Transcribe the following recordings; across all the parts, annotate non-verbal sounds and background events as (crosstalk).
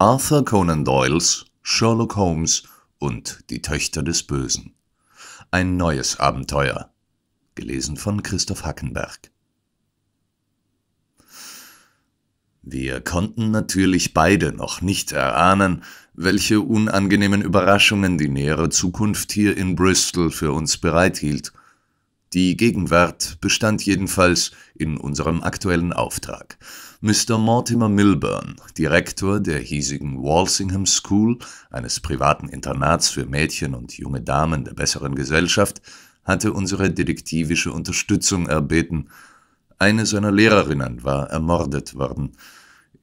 Arthur Conan Doyles Sherlock Holmes und die Töchter des Bösen. Ein neues Abenteuer. Gelesen von Christoph Hackenberg. Wir konnten natürlich beide noch nicht erahnen, welche unangenehmen Überraschungen die nähere Zukunft hier in Bristol für uns bereithielt. Die Gegenwart bestand jedenfalls in unserem aktuellen Auftrag. Mr. Mortimer Milburn, Direktor der hiesigen Walsingham School, eines privaten Internats für Mädchen und junge Damen der besseren Gesellschaft, hatte unsere detektivische Unterstützung erbeten. Eine seiner Lehrerinnen war ermordet worden.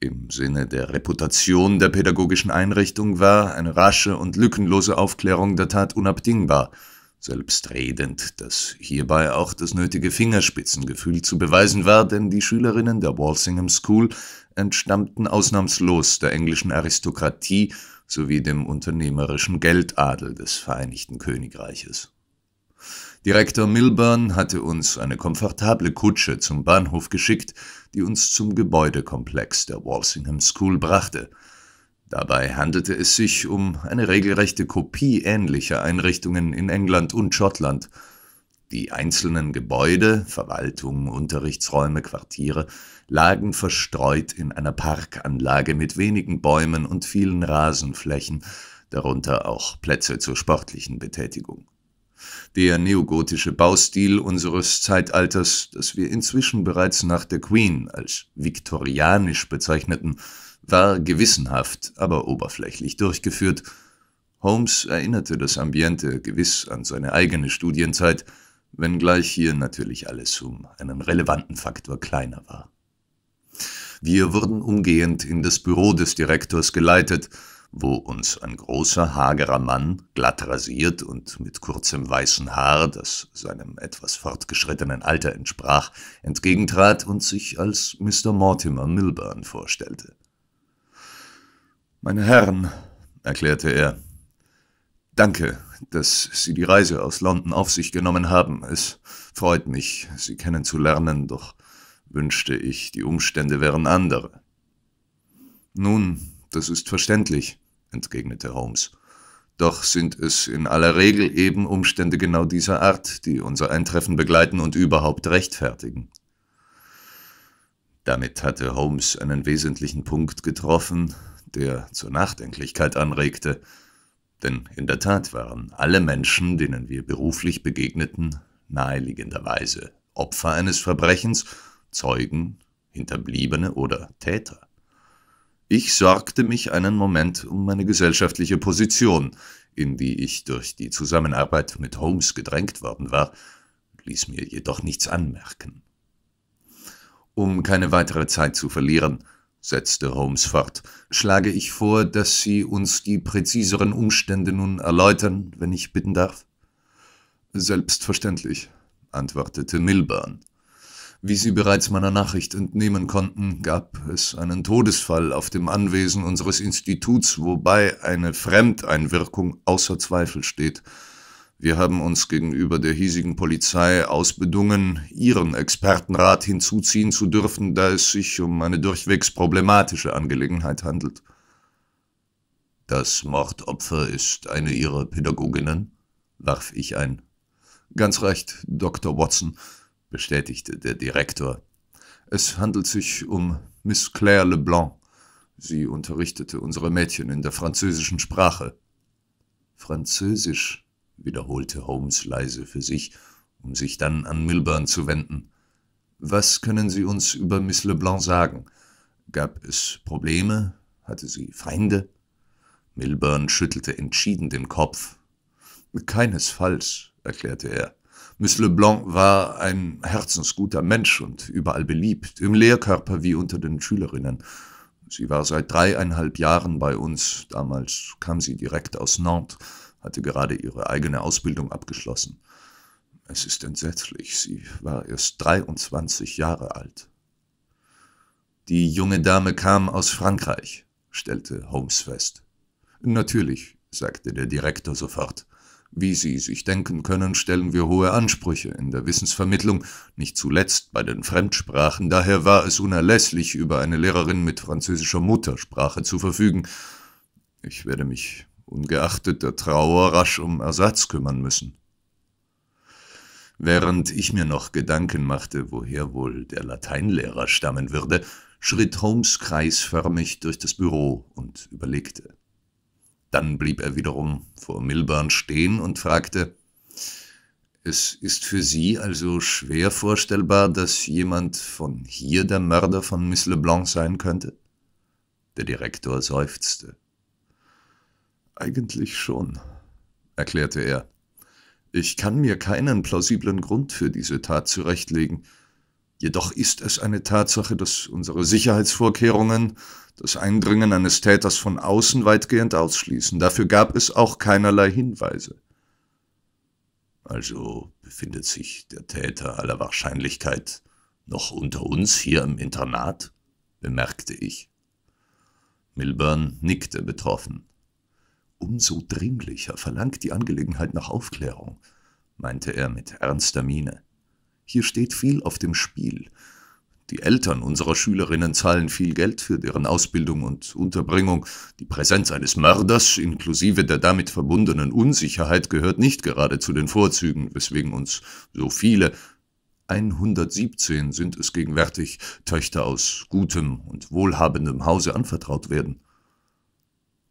Im Sinne der Reputation der pädagogischen Einrichtung war eine rasche und lückenlose Aufklärung der Tat unabdingbar – Selbstredend, dass hierbei auch das nötige Fingerspitzengefühl zu beweisen war, denn die Schülerinnen der Walsingham School entstammten ausnahmslos der englischen Aristokratie sowie dem unternehmerischen Geldadel des Vereinigten Königreiches. Direktor Milburn hatte uns eine komfortable Kutsche zum Bahnhof geschickt, die uns zum Gebäudekomplex der Walsingham School brachte – Dabei handelte es sich um eine regelrechte Kopie ähnlicher Einrichtungen in England und Schottland. Die einzelnen Gebäude, Verwaltung, Unterrichtsräume, Quartiere lagen verstreut in einer Parkanlage mit wenigen Bäumen und vielen Rasenflächen, darunter auch Plätze zur sportlichen Betätigung. Der neogotische Baustil unseres Zeitalters, das wir inzwischen bereits nach der Queen als viktorianisch bezeichneten, war gewissenhaft, aber oberflächlich durchgeführt. Holmes erinnerte das Ambiente gewiss an seine eigene Studienzeit, wenngleich hier natürlich alles um einen relevanten Faktor kleiner war. Wir wurden umgehend in das Büro des Direktors geleitet, wo uns ein großer, hagerer Mann, glatt rasiert und mit kurzem weißen Haar, das seinem etwas fortgeschrittenen Alter entsprach, entgegentrat und sich als Mr. Mortimer Milburn vorstellte. Meine Herren, erklärte er, danke, dass Sie die Reise aus London auf sich genommen haben. Es freut mich, Sie kennenzulernen, doch wünschte ich, die Umstände wären andere. Nun, das ist verständlich, entgegnete Holmes. Doch sind es in aller Regel eben Umstände genau dieser Art, die unser Eintreffen begleiten und überhaupt rechtfertigen. Damit hatte Holmes einen wesentlichen Punkt getroffen, der zur Nachdenklichkeit anregte, denn in der Tat waren alle Menschen, denen wir beruflich begegneten, naheliegenderweise Opfer eines Verbrechens, Zeugen, Hinterbliebene oder Täter. Ich sorgte mich einen Moment um meine gesellschaftliche Position, in die ich durch die Zusammenarbeit mit Holmes gedrängt worden war, ließ mir jedoch nichts anmerken. Um keine weitere Zeit zu verlieren, setzte Holmes fort, schlage ich vor, dass Sie uns die präziseren Umstände nun erläutern, wenn ich bitten darf? Selbstverständlich, antwortete Milburn. Wie Sie bereits meiner Nachricht entnehmen konnten, gab es einen Todesfall auf dem Anwesen unseres Instituts, wobei eine Fremdeinwirkung außer Zweifel steht. Wir haben uns gegenüber der hiesigen Polizei ausbedungen, ihren Expertenrat hinzuziehen zu dürfen, da es sich um eine durchwegs problematische Angelegenheit handelt. Das Mordopfer ist eine ihrer Pädagoginnen, warf ich ein. Ganz recht, Dr. Watson, bestätigte der Direktor. Es handelt sich um Miss Claire Leblanc. Sie unterrichtete unsere Mädchen in der französischen Sprache. Französisch, wiederholte Holmes leise für sich, um sich dann an Milburn zu wenden. Was können Sie uns über Miss Leblanc sagen? Gab es Probleme? Hatte sie Feinde? Milburn schüttelte entschieden den Kopf. Keinesfalls, erklärte er. Miss Leblanc war ein herzensguter Mensch und überall beliebt, im Lehrkörper wie unter den Schülerinnen. Sie war seit dreieinhalb Jahren bei uns, damals kam sie direkt aus Nantes hatte gerade ihre eigene Ausbildung abgeschlossen. Es ist entsetzlich, sie war erst 23 Jahre alt. Die junge Dame kam aus Frankreich, stellte Holmes fest. Natürlich, sagte der Direktor sofort. Wie Sie sich denken können, stellen wir hohe Ansprüche in der Wissensvermittlung, nicht zuletzt bei den Fremdsprachen. Daher war es unerlässlich, über eine Lehrerin mit französischer Muttersprache zu verfügen. Ich werde mich ungeachtet der Trauer, rasch um Ersatz kümmern müssen. Während ich mir noch Gedanken machte, woher wohl der Lateinlehrer stammen würde, schritt Holmes kreisförmig durch das Büro und überlegte. Dann blieb er wiederum vor Milburn stehen und fragte, es ist für Sie also schwer vorstellbar, dass jemand von hier der Mörder von Miss Leblanc sein könnte? Der Direktor seufzte. Eigentlich schon, erklärte er. Ich kann mir keinen plausiblen Grund für diese Tat zurechtlegen. Jedoch ist es eine Tatsache, dass unsere Sicherheitsvorkehrungen das Eindringen eines Täters von außen weitgehend ausschließen. Dafür gab es auch keinerlei Hinweise. Also befindet sich der Täter aller Wahrscheinlichkeit noch unter uns hier im Internat? bemerkte ich. Milburn nickte betroffen. Umso dringlicher verlangt die Angelegenheit nach Aufklärung, meinte er mit ernster Miene. Hier steht viel auf dem Spiel. Die Eltern unserer Schülerinnen zahlen viel Geld für deren Ausbildung und Unterbringung. Die Präsenz eines Mörders inklusive der damit verbundenen Unsicherheit gehört nicht gerade zu den Vorzügen, weswegen uns so viele 117 sind es gegenwärtig Töchter aus gutem und wohlhabendem Hause anvertraut werden.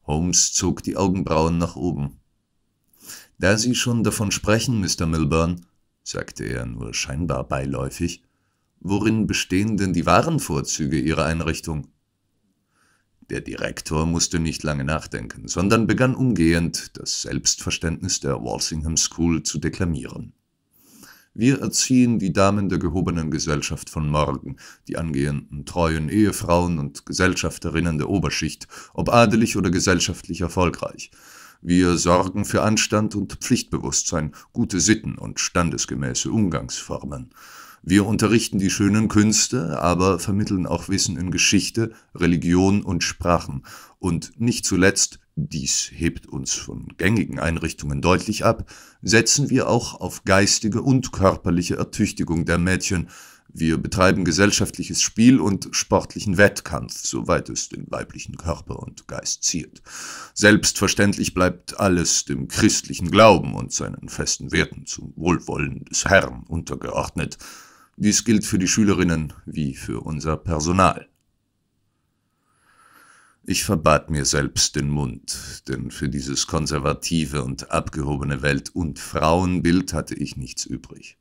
Holmes zog die Augenbrauen nach oben. Da Sie schon davon sprechen, Mr. Milburn, sagte er nur scheinbar beiläufig, worin bestehen denn die wahren Vorzüge Ihrer Einrichtung? Der Direktor musste nicht lange nachdenken, sondern begann umgehend, das Selbstverständnis der Walsingham School zu deklamieren. Wir erziehen die Damen der gehobenen Gesellschaft von morgen, die angehenden treuen Ehefrauen und Gesellschafterinnen der Oberschicht, ob adelig oder gesellschaftlich erfolgreich. Wir sorgen für Anstand und Pflichtbewusstsein, gute Sitten und standesgemäße Umgangsformen. Wir unterrichten die schönen Künste, aber vermitteln auch Wissen in Geschichte, Religion und Sprachen und nicht zuletzt dies hebt uns von gängigen Einrichtungen deutlich ab, setzen wir auch auf geistige und körperliche Ertüchtigung der Mädchen, wir betreiben gesellschaftliches Spiel und sportlichen Wettkampf, soweit es den weiblichen Körper und Geist ziert. Selbstverständlich bleibt alles dem christlichen Glauben und seinen festen Werten zum Wohlwollen des Herrn untergeordnet. Dies gilt für die Schülerinnen wie für unser Personal. Ich verbat mir selbst den Mund, denn für dieses konservative und abgehobene Welt- und Frauenbild hatte ich nichts übrig.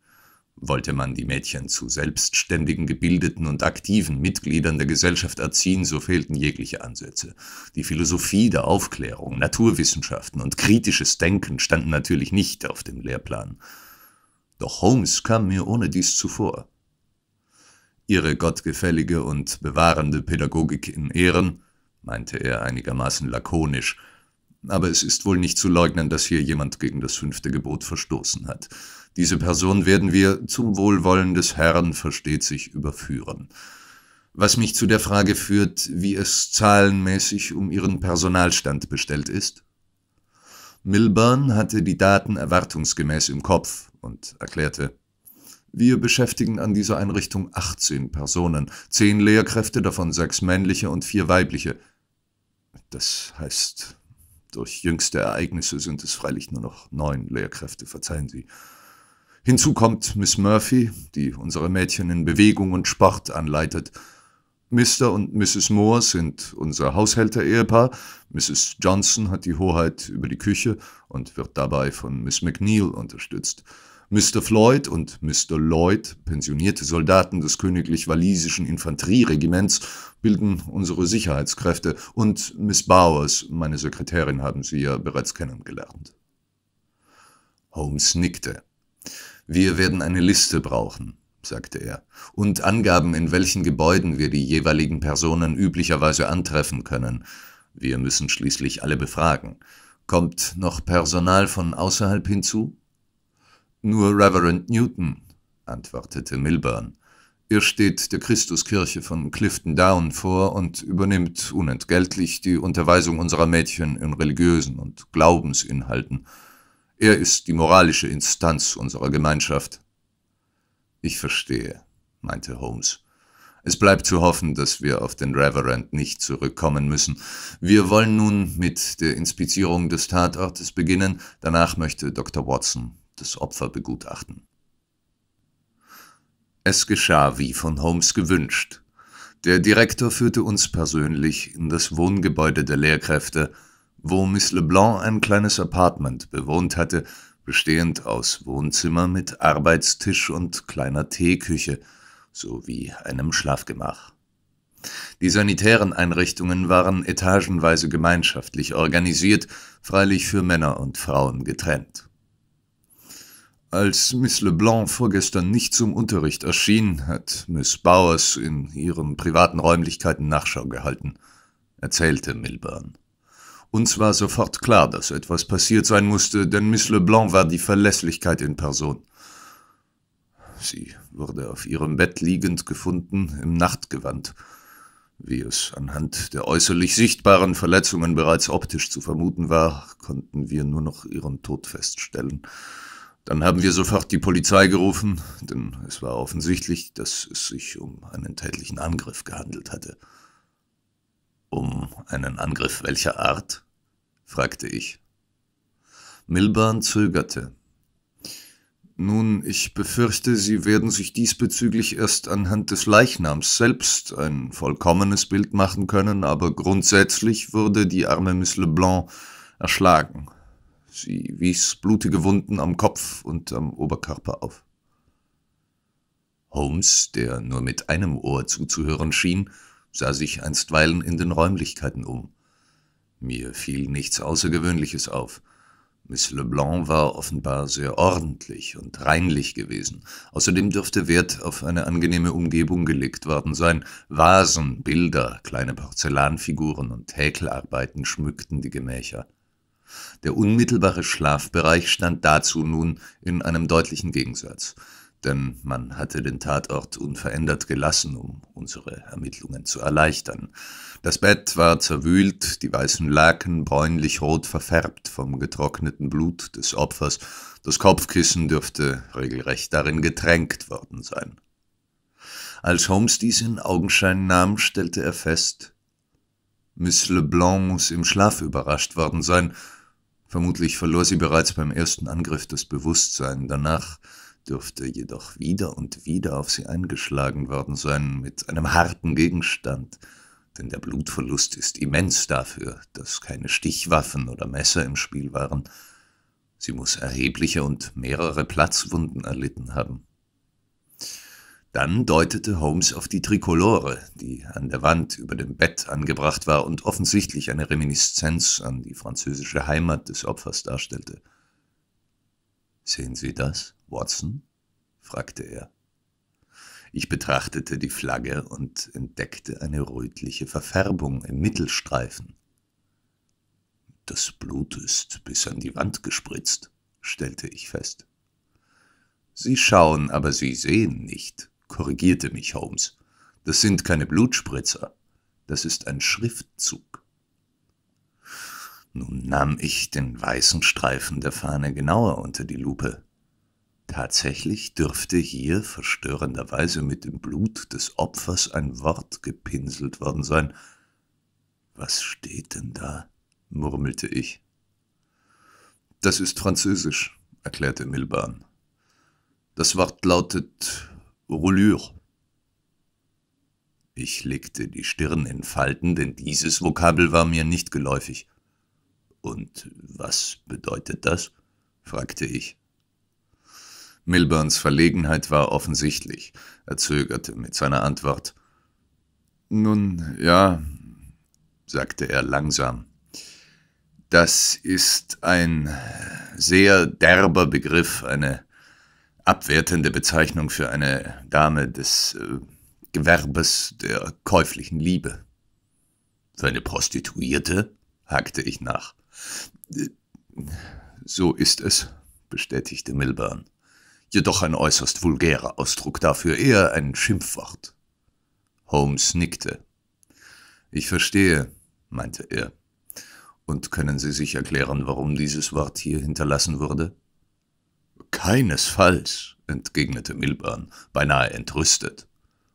Wollte man die Mädchen zu selbstständigen, gebildeten und aktiven Mitgliedern der Gesellschaft erziehen, so fehlten jegliche Ansätze. Die Philosophie der Aufklärung, Naturwissenschaften und kritisches Denken standen natürlich nicht auf dem Lehrplan. Doch Holmes kam mir ohne dies zuvor. Ihre gottgefällige und bewahrende Pädagogik in Ehren – meinte er einigermaßen lakonisch, aber es ist wohl nicht zu leugnen, dass hier jemand gegen das fünfte Gebot verstoßen hat. Diese Person werden wir zum Wohlwollen des Herrn, versteht sich, überführen. Was mich zu der Frage führt, wie es zahlenmäßig um ihren Personalstand bestellt ist. Milburn hatte die Daten erwartungsgemäß im Kopf und erklärte, wir beschäftigen an dieser Einrichtung 18 Personen, 10 Lehrkräfte, davon 6 männliche und 4 weibliche, das heißt, durch jüngste Ereignisse sind es freilich nur noch neun Lehrkräfte, verzeihen Sie. Hinzu kommt Miss Murphy, die unsere Mädchen in Bewegung und Sport anleitet. Mr. und Mrs. Moore sind unser Haushälter-Ehepaar. Mrs. Johnson hat die Hoheit über die Küche und wird dabei von Miss McNeil unterstützt. Mr. Floyd und Mr. Lloyd, pensionierte Soldaten des Königlich Walisischen Infanterieregiments, bilden unsere Sicherheitskräfte und Miss Bowers, meine Sekretärin, haben Sie ja bereits kennengelernt. Holmes nickte. Wir werden eine Liste brauchen, sagte er, und Angaben, in welchen Gebäuden wir die jeweiligen Personen üblicherweise antreffen können. Wir müssen schließlich alle befragen. Kommt noch Personal von außerhalb hinzu? Nur Reverend Newton, antwortete Milburn. Er steht der Christuskirche von Clifton Down vor und übernimmt unentgeltlich die Unterweisung unserer Mädchen in religiösen und Glaubensinhalten. Er ist die moralische Instanz unserer Gemeinschaft. Ich verstehe, meinte Holmes. Es bleibt zu hoffen, dass wir auf den Reverend nicht zurückkommen müssen. Wir wollen nun mit der Inspizierung des Tatortes beginnen, danach möchte Dr. Watson das Opfer begutachten. Es geschah wie von Holmes gewünscht. Der Direktor führte uns persönlich in das Wohngebäude der Lehrkräfte, wo Miss Leblanc ein kleines Apartment bewohnt hatte, bestehend aus Wohnzimmer mit Arbeitstisch und kleiner Teeküche sowie einem Schlafgemach. Die sanitären Einrichtungen waren etagenweise gemeinschaftlich organisiert, freilich für Männer und Frauen getrennt. Als Miss LeBlanc vorgestern nicht zum Unterricht erschien, hat Miss Bowers in ihren privaten Räumlichkeiten Nachschau gehalten, erzählte Milburn. Uns war sofort klar, dass etwas passiert sein musste, denn Miss LeBlanc war die Verlässlichkeit in Person. Sie wurde auf ihrem Bett liegend gefunden, im Nachtgewand, wie es anhand der äußerlich sichtbaren Verletzungen bereits optisch zu vermuten war, konnten wir nur noch ihren Tod feststellen. Dann haben wir sofort die Polizei gerufen, denn es war offensichtlich, dass es sich um einen tätlichen Angriff gehandelt hatte. Um einen Angriff welcher Art? fragte ich. Milburn zögerte. Nun, ich befürchte, Sie werden sich diesbezüglich erst anhand des Leichnams selbst ein vollkommenes Bild machen können, aber grundsätzlich wurde die arme Miss Leblanc erschlagen, Sie wies blutige Wunden am Kopf und am Oberkörper auf. Holmes, der nur mit einem Ohr zuzuhören schien, sah sich einstweilen in den Räumlichkeiten um. Mir fiel nichts Außergewöhnliches auf. Miss Leblanc war offenbar sehr ordentlich und reinlich gewesen. Außerdem dürfte Wert auf eine angenehme Umgebung gelegt worden sein. Vasen, Bilder, kleine Porzellanfiguren und Häkelarbeiten schmückten die Gemächer. Der unmittelbare Schlafbereich stand dazu nun in einem deutlichen Gegensatz, denn man hatte den Tatort unverändert gelassen, um unsere Ermittlungen zu erleichtern. Das Bett war zerwühlt, die weißen Laken bräunlich-rot verfärbt vom getrockneten Blut des Opfers, das Kopfkissen dürfte regelrecht darin getränkt worden sein. Als Holmes dies in Augenschein nahm, stellte er fest, Miss Leblanc muss im Schlaf überrascht worden sein, Vermutlich verlor sie bereits beim ersten Angriff das Bewusstsein, danach dürfte jedoch wieder und wieder auf sie eingeschlagen worden sein mit einem harten Gegenstand, denn der Blutverlust ist immens dafür, dass keine Stichwaffen oder Messer im Spiel waren. Sie muss erhebliche und mehrere Platzwunden erlitten haben. Dann deutete Holmes auf die Trikolore, die an der Wand über dem Bett angebracht war und offensichtlich eine Reminiszenz an die französische Heimat des Opfers darstellte. Sehen Sie das, Watson? fragte er. Ich betrachtete die Flagge und entdeckte eine rötliche Verfärbung im Mittelstreifen. Das Blut ist bis an die Wand gespritzt, stellte ich fest. Sie schauen, aber Sie sehen nicht, korrigierte mich Holmes. Das sind keine Blutspritzer, das ist ein Schriftzug. Nun nahm ich den weißen Streifen der Fahne genauer unter die Lupe. Tatsächlich dürfte hier verstörenderweise mit dem Blut des Opfers ein Wort gepinselt worden sein. Was steht denn da? murmelte ich. Das ist Französisch, erklärte Milban. Das Wort lautet Roulure. Ich legte die Stirn in Falten, denn dieses Vokabel war mir nicht geläufig. Und was bedeutet das? fragte ich. Milburns Verlegenheit war offensichtlich. Er zögerte mit seiner Antwort. Nun, ja, sagte er langsam. Das ist ein sehr derber Begriff, eine abwertende Bezeichnung für eine Dame des äh, Gewerbes der käuflichen Liebe. Für eine Prostituierte? hakte ich nach. Äh, so ist es, bestätigte Milburn. Jedoch ein äußerst vulgärer Ausdruck dafür, eher ein Schimpfwort. Holmes nickte. Ich verstehe, meinte er. Und können Sie sich erklären, warum dieses Wort hier hinterlassen wurde? Keinesfalls, entgegnete Milburn, beinahe entrüstet.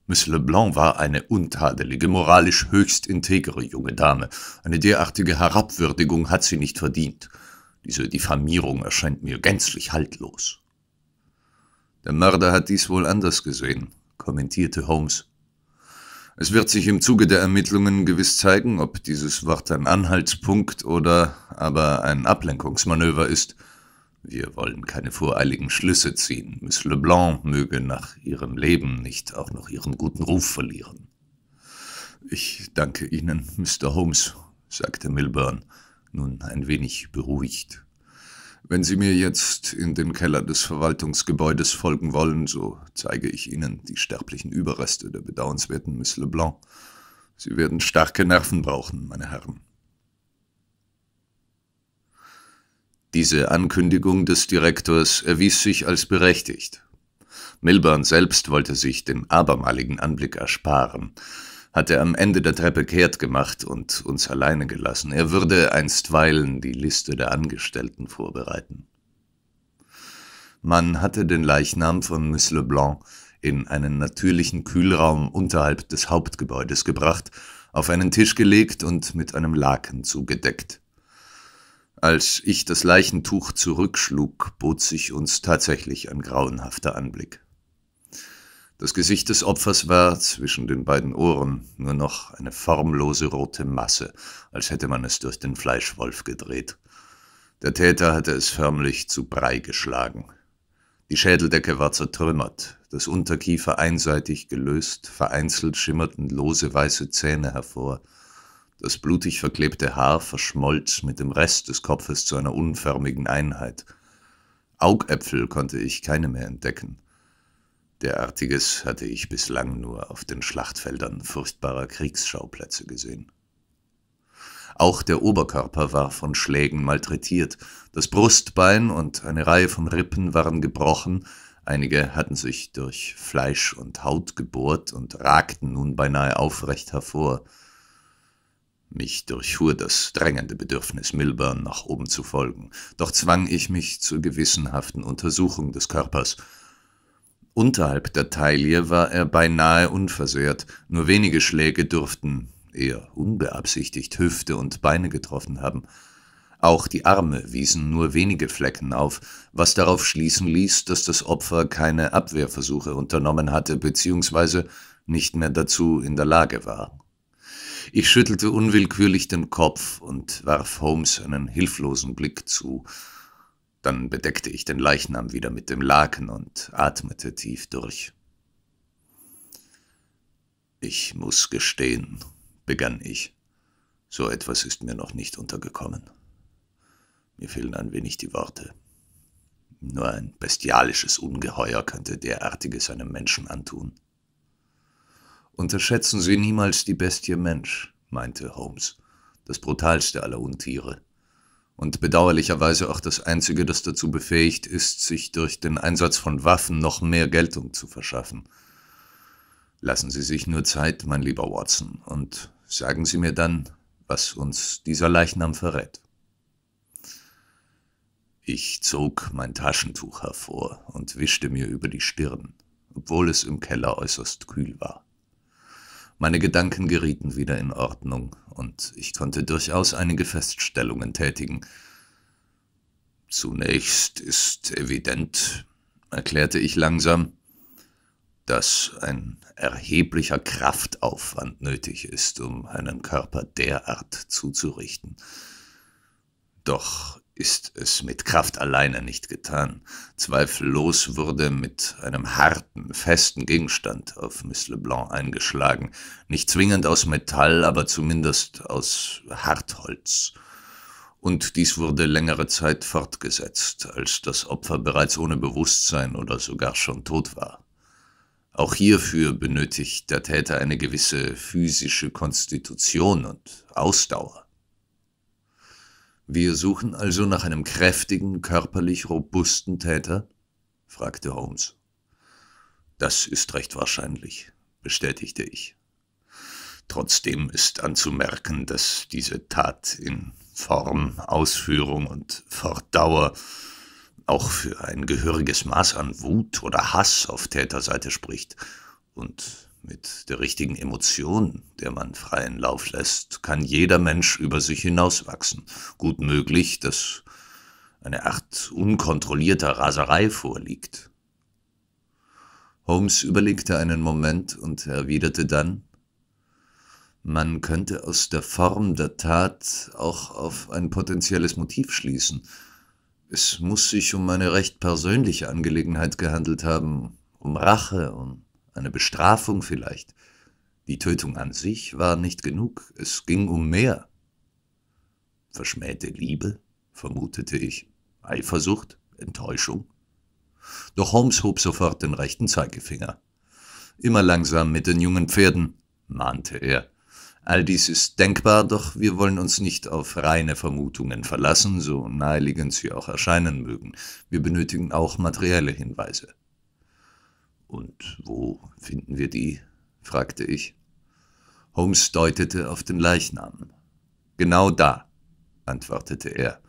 Miss Leblanc war eine untadelige, moralisch höchst integere junge Dame. Eine derartige Herabwürdigung hat sie nicht verdient. Diese Diffamierung erscheint mir gänzlich haltlos. Der Mörder hat dies wohl anders gesehen, kommentierte Holmes. Es wird sich im Zuge der Ermittlungen gewiss zeigen, ob dieses Wort ein Anhaltspunkt oder aber ein Ablenkungsmanöver ist – wir wollen keine voreiligen Schlüsse ziehen. Miss Leblanc möge nach ihrem Leben nicht auch noch ihren guten Ruf verlieren. Ich danke Ihnen, Mr. Holmes, sagte Milburn, nun ein wenig beruhigt. Wenn Sie mir jetzt in den Keller des Verwaltungsgebäudes folgen wollen, so zeige ich Ihnen die sterblichen Überreste der bedauernswerten Miss Leblanc. Sie werden starke Nerven brauchen, meine Herren. Diese Ankündigung des Direktors erwies sich als berechtigt. Milburn selbst wollte sich den abermaligen Anblick ersparen, hatte am Ende der Treppe kehrt gemacht und uns alleine gelassen. Er würde einstweilen die Liste der Angestellten vorbereiten. Man hatte den Leichnam von Miss Leblanc in einen natürlichen Kühlraum unterhalb des Hauptgebäudes gebracht, auf einen Tisch gelegt und mit einem Laken zugedeckt. Als ich das Leichentuch zurückschlug, bot sich uns tatsächlich ein grauenhafter Anblick. Das Gesicht des Opfers war zwischen den beiden Ohren nur noch eine formlose rote Masse, als hätte man es durch den Fleischwolf gedreht. Der Täter hatte es förmlich zu Brei geschlagen. Die Schädeldecke war zertrümmert, das Unterkiefer einseitig gelöst, vereinzelt schimmerten lose weiße Zähne hervor, das blutig verklebte Haar verschmolz mit dem Rest des Kopfes zu einer unförmigen Einheit. Augäpfel konnte ich keine mehr entdecken. Derartiges hatte ich bislang nur auf den Schlachtfeldern furchtbarer Kriegsschauplätze gesehen. Auch der Oberkörper war von Schlägen malträtiert, das Brustbein und eine Reihe von Rippen waren gebrochen, einige hatten sich durch Fleisch und Haut gebohrt und ragten nun beinahe aufrecht hervor, mich durchfuhr das drängende Bedürfnis, Milburn nach oben zu folgen, doch zwang ich mich zur gewissenhaften Untersuchung des Körpers. Unterhalb der Taille war er beinahe unversehrt, nur wenige Schläge durften, eher unbeabsichtigt, Hüfte und Beine getroffen haben. Auch die Arme wiesen nur wenige Flecken auf, was darauf schließen ließ, dass das Opfer keine Abwehrversuche unternommen hatte bzw. nicht mehr dazu in der Lage war. Ich schüttelte unwillkürlich den Kopf und warf Holmes einen hilflosen Blick zu. Dann bedeckte ich den Leichnam wieder mit dem Laken und atmete tief durch. Ich muss gestehen, begann ich, so etwas ist mir noch nicht untergekommen. Mir fehlen ein wenig die Worte. Nur ein bestialisches Ungeheuer könnte derartiges einem Menschen antun. Unterschätzen Sie niemals die Bestie Mensch, meinte Holmes, das brutalste aller Untiere. Und bedauerlicherweise auch das einzige, das dazu befähigt ist, sich durch den Einsatz von Waffen noch mehr Geltung zu verschaffen. Lassen Sie sich nur Zeit, mein lieber Watson, und sagen Sie mir dann, was uns dieser Leichnam verrät. Ich zog mein Taschentuch hervor und wischte mir über die Stirn, obwohl es im Keller äußerst kühl war. Meine Gedanken gerieten wieder in Ordnung, und ich konnte durchaus einige Feststellungen tätigen. Zunächst ist evident, erklärte ich langsam, dass ein erheblicher Kraftaufwand nötig ist, um einen Körper derart zuzurichten. Doch ist es mit Kraft alleine nicht getan. Zweifellos wurde mit einem harten, festen Gegenstand auf Miss Leblanc eingeschlagen, nicht zwingend aus Metall, aber zumindest aus Hartholz. Und dies wurde längere Zeit fortgesetzt, als das Opfer bereits ohne Bewusstsein oder sogar schon tot war. Auch hierfür benötigt der Täter eine gewisse physische Konstitution und Ausdauer. Wir suchen also nach einem kräftigen, körperlich robusten Täter? fragte Holmes. Das ist recht wahrscheinlich, bestätigte ich. Trotzdem ist anzumerken, dass diese Tat in Form, Ausführung und Fortdauer auch für ein gehöriges Maß an Wut oder Hass auf Täterseite spricht und mit der richtigen Emotion, der man freien Lauf lässt, kann jeder Mensch über sich hinauswachsen. Gut möglich, dass eine Art unkontrollierter Raserei vorliegt. Holmes überlegte einen Moment und erwiderte dann, man könnte aus der Form der Tat auch auf ein potenzielles Motiv schließen. Es muss sich um eine recht persönliche Angelegenheit gehandelt haben, um Rache, und eine Bestrafung vielleicht. Die Tötung an sich war nicht genug, es ging um mehr. Verschmähte Liebe, vermutete ich, Eifersucht, Enttäuschung. Doch Holmes hob sofort den rechten Zeigefinger. Immer langsam mit den jungen Pferden, mahnte er. All dies ist denkbar, doch wir wollen uns nicht auf reine Vermutungen verlassen, so naheliegend sie auch erscheinen mögen. Wir benötigen auch materielle Hinweise. Und wo finden wir die? fragte ich. Holmes deutete auf den Leichnam. Genau da, antwortete er,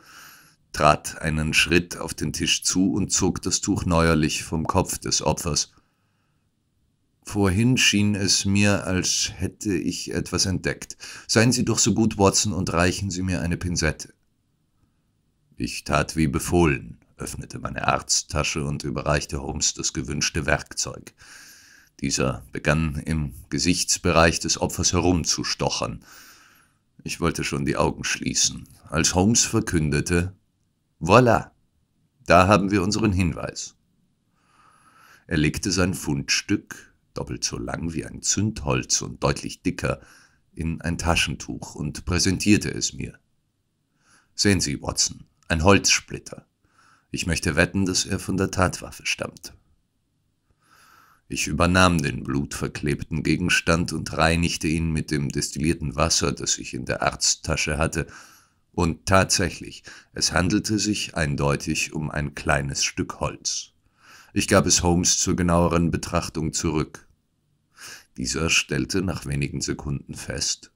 trat einen Schritt auf den Tisch zu und zog das Tuch neuerlich vom Kopf des Opfers. Vorhin schien es mir, als hätte ich etwas entdeckt. Seien Sie doch so gut, Watson, und reichen Sie mir eine Pinzette. Ich tat wie befohlen öffnete meine Arzttasche und überreichte Holmes das gewünschte Werkzeug. Dieser begann im Gesichtsbereich des Opfers herumzustochern. Ich wollte schon die Augen schließen, als Holmes verkündete, Voilà, da haben wir unseren Hinweis. Er legte sein Fundstück, doppelt so lang wie ein Zündholz und deutlich dicker, in ein Taschentuch und präsentierte es mir. Sehen Sie, Watson, ein Holzsplitter. Ich möchte wetten, dass er von der Tatwaffe stammt. Ich übernahm den blutverklebten Gegenstand und reinigte ihn mit dem destillierten Wasser, das ich in der Arzttasche hatte, und tatsächlich, es handelte sich eindeutig um ein kleines Stück Holz. Ich gab es Holmes zur genaueren Betrachtung zurück. Dieser stellte nach wenigen Sekunden fest,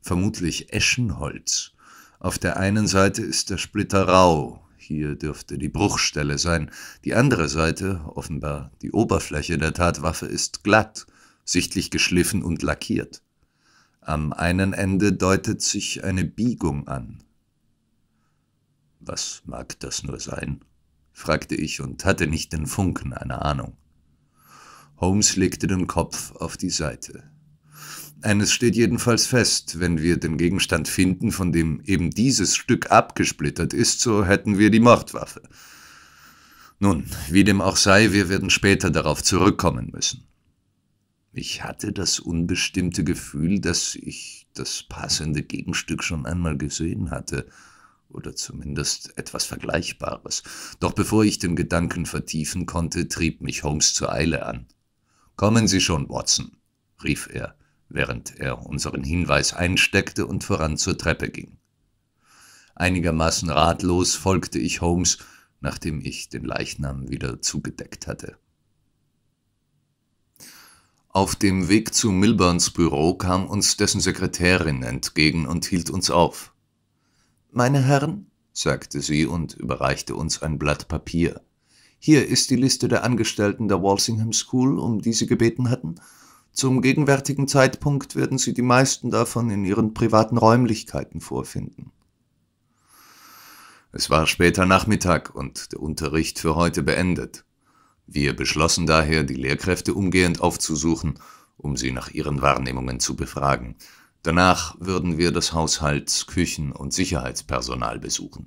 vermutlich Eschenholz. Auf der einen Seite ist der Splitter rau, hier dürfte die Bruchstelle sein. Die andere Seite, offenbar die Oberfläche der Tatwaffe, ist glatt, sichtlich geschliffen und lackiert. Am einen Ende deutet sich eine Biegung an. Was mag das nur sein? fragte ich und hatte nicht den Funken einer Ahnung. Holmes legte den Kopf auf die Seite. Eines steht jedenfalls fest, wenn wir den Gegenstand finden, von dem eben dieses Stück abgesplittert ist, so hätten wir die Mordwaffe. Nun, wie dem auch sei, wir werden später darauf zurückkommen müssen. Ich hatte das unbestimmte Gefühl, dass ich das passende Gegenstück schon einmal gesehen hatte, oder zumindest etwas Vergleichbares. Doch bevor ich den Gedanken vertiefen konnte, trieb mich Holmes zur Eile an. Kommen Sie schon, Watson, rief er während er unseren Hinweis einsteckte und voran zur Treppe ging. Einigermaßen ratlos folgte ich Holmes, nachdem ich den Leichnam wieder zugedeckt hatte. Auf dem Weg zu Milburns Büro kam uns dessen Sekretärin entgegen und hielt uns auf. Meine Herren, sagte sie und überreichte uns ein Blatt Papier. Hier ist die Liste der Angestellten der Walsingham School, um die Sie gebeten hatten, zum gegenwärtigen Zeitpunkt werden Sie die meisten davon in Ihren privaten Räumlichkeiten vorfinden. Es war später Nachmittag und der Unterricht für heute beendet. Wir beschlossen daher, die Lehrkräfte umgehend aufzusuchen, um sie nach ihren Wahrnehmungen zu befragen. Danach würden wir das Haushalts-, Küchen- und Sicherheitspersonal besuchen.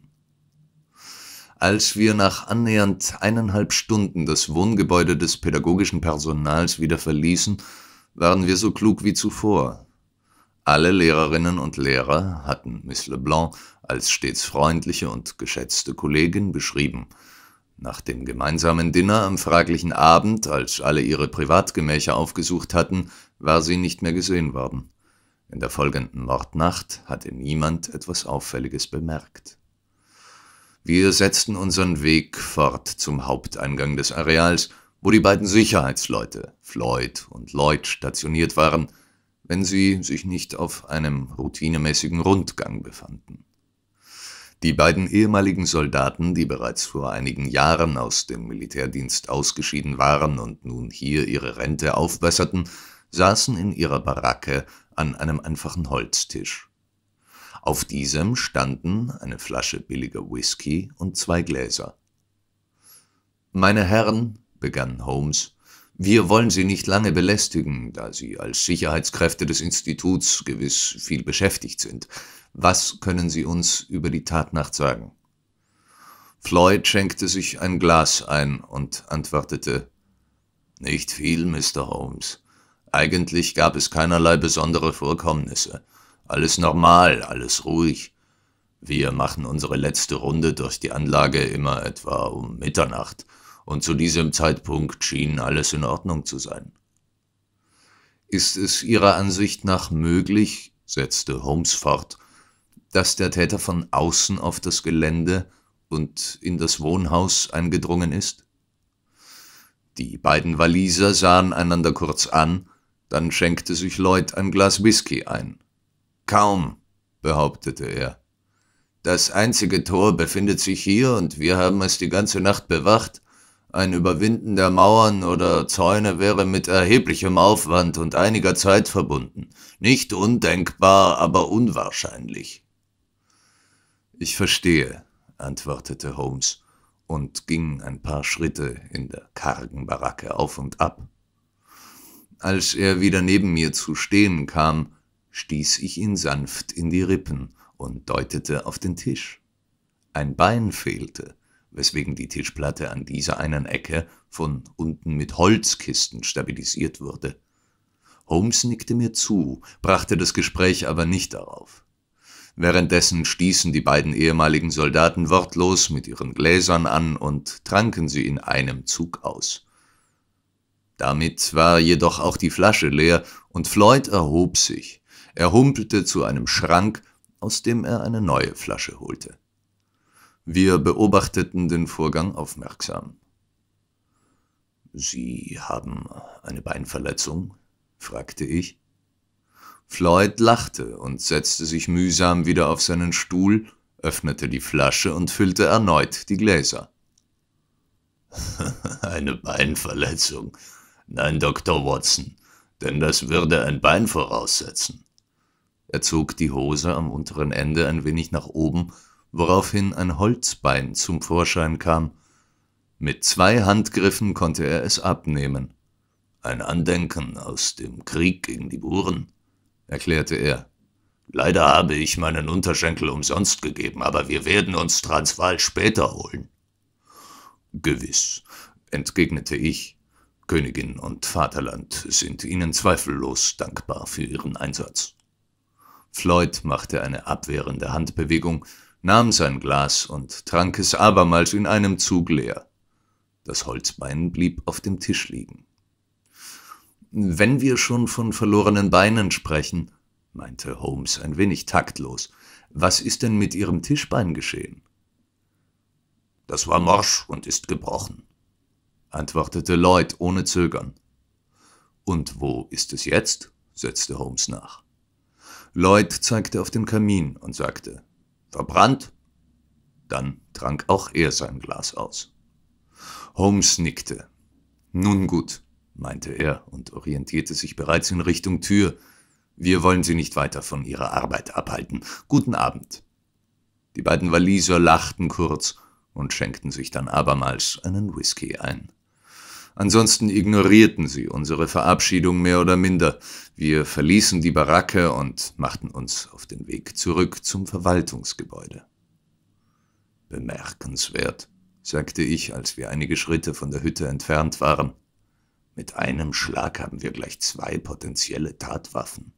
Als wir nach annähernd eineinhalb Stunden das Wohngebäude des pädagogischen Personals wieder verließen, waren wir so klug wie zuvor. Alle Lehrerinnen und Lehrer hatten Miss Leblanc als stets freundliche und geschätzte Kollegin beschrieben. Nach dem gemeinsamen Dinner am fraglichen Abend, als alle ihre Privatgemächer aufgesucht hatten, war sie nicht mehr gesehen worden. In der folgenden Mordnacht hatte niemand etwas Auffälliges bemerkt. Wir setzten unseren Weg fort zum Haupteingang des Areals, wo die beiden Sicherheitsleute, Floyd und Lloyd, stationiert waren, wenn sie sich nicht auf einem routinemäßigen Rundgang befanden. Die beiden ehemaligen Soldaten, die bereits vor einigen Jahren aus dem Militärdienst ausgeschieden waren und nun hier ihre Rente aufbesserten, saßen in ihrer Baracke an einem einfachen Holztisch. Auf diesem standen eine Flasche billiger Whisky und zwei Gläser. Meine Herren, begann Holmes, wir wollen Sie nicht lange belästigen, da Sie als Sicherheitskräfte des Instituts gewiss viel beschäftigt sind. Was können Sie uns über die Tatnacht sagen? Floyd schenkte sich ein Glas ein und antwortete Nicht viel, Mr. Holmes. Eigentlich gab es keinerlei besondere Vorkommnisse. Alles normal, alles ruhig. Wir machen unsere letzte Runde durch die Anlage immer etwa um Mitternacht und zu diesem Zeitpunkt schien alles in Ordnung zu sein. Ist es Ihrer Ansicht nach möglich, setzte Holmes fort, dass der Täter von außen auf das Gelände und in das Wohnhaus eingedrungen ist? Die beiden Waliser sahen einander kurz an, dann schenkte sich Lloyd ein Glas Whisky ein. Kaum, behauptete er. Das einzige Tor befindet sich hier und wir haben es die ganze Nacht bewacht, ein Überwinden der Mauern oder Zäune wäre mit erheblichem Aufwand und einiger Zeit verbunden. Nicht undenkbar, aber unwahrscheinlich. Ich verstehe, antwortete Holmes und ging ein paar Schritte in der kargen Baracke auf und ab. Als er wieder neben mir zu stehen kam, stieß ich ihn sanft in die Rippen und deutete auf den Tisch. Ein Bein fehlte, weswegen die Tischplatte an dieser einen Ecke von unten mit Holzkisten stabilisiert wurde. Holmes nickte mir zu, brachte das Gespräch aber nicht darauf. Währenddessen stießen die beiden ehemaligen Soldaten wortlos mit ihren Gläsern an und tranken sie in einem Zug aus. Damit war jedoch auch die Flasche leer, und Floyd erhob sich. Er humpelte zu einem Schrank, aus dem er eine neue Flasche holte. Wir beobachteten den Vorgang aufmerksam. Sie haben eine Beinverletzung? fragte ich. Floyd lachte und setzte sich mühsam wieder auf seinen Stuhl, öffnete die Flasche und füllte erneut die Gläser. (laughs) eine Beinverletzung. Nein, Dr. Watson, denn das würde ein Bein voraussetzen. Er zog die Hose am unteren Ende ein wenig nach oben woraufhin ein Holzbein zum Vorschein kam. Mit zwei Handgriffen konnte er es abnehmen. Ein Andenken aus dem Krieg gegen die Buren, erklärte er. Leider habe ich meinen Unterschenkel umsonst gegeben, aber wir werden uns Transvaal später holen. Gewiss, entgegnete ich. Königin und Vaterland sind Ihnen zweifellos dankbar für Ihren Einsatz. Floyd machte eine abwehrende Handbewegung, nahm sein Glas und trank es abermals in einem Zug leer. Das Holzbein blieb auf dem Tisch liegen. Wenn wir schon von verlorenen Beinen sprechen, meinte Holmes ein wenig taktlos, was ist denn mit Ihrem Tischbein geschehen? Das war morsch und ist gebrochen, antwortete Lloyd ohne Zögern. Und wo ist es jetzt? setzte Holmes nach. Lloyd zeigte auf den Kamin und sagte, Verbrannt? Dann trank auch er sein Glas aus. Holmes nickte. Nun gut, meinte er und orientierte sich bereits in Richtung Tür. Wir wollen Sie nicht weiter von Ihrer Arbeit abhalten. Guten Abend. Die beiden Waliser lachten kurz und schenkten sich dann abermals einen Whisky ein. Ansonsten ignorierten sie unsere Verabschiedung mehr oder minder. Wir verließen die Baracke und machten uns auf den Weg zurück zum Verwaltungsgebäude. Bemerkenswert, sagte ich, als wir einige Schritte von der Hütte entfernt waren. Mit einem Schlag haben wir gleich zwei potenzielle Tatwaffen.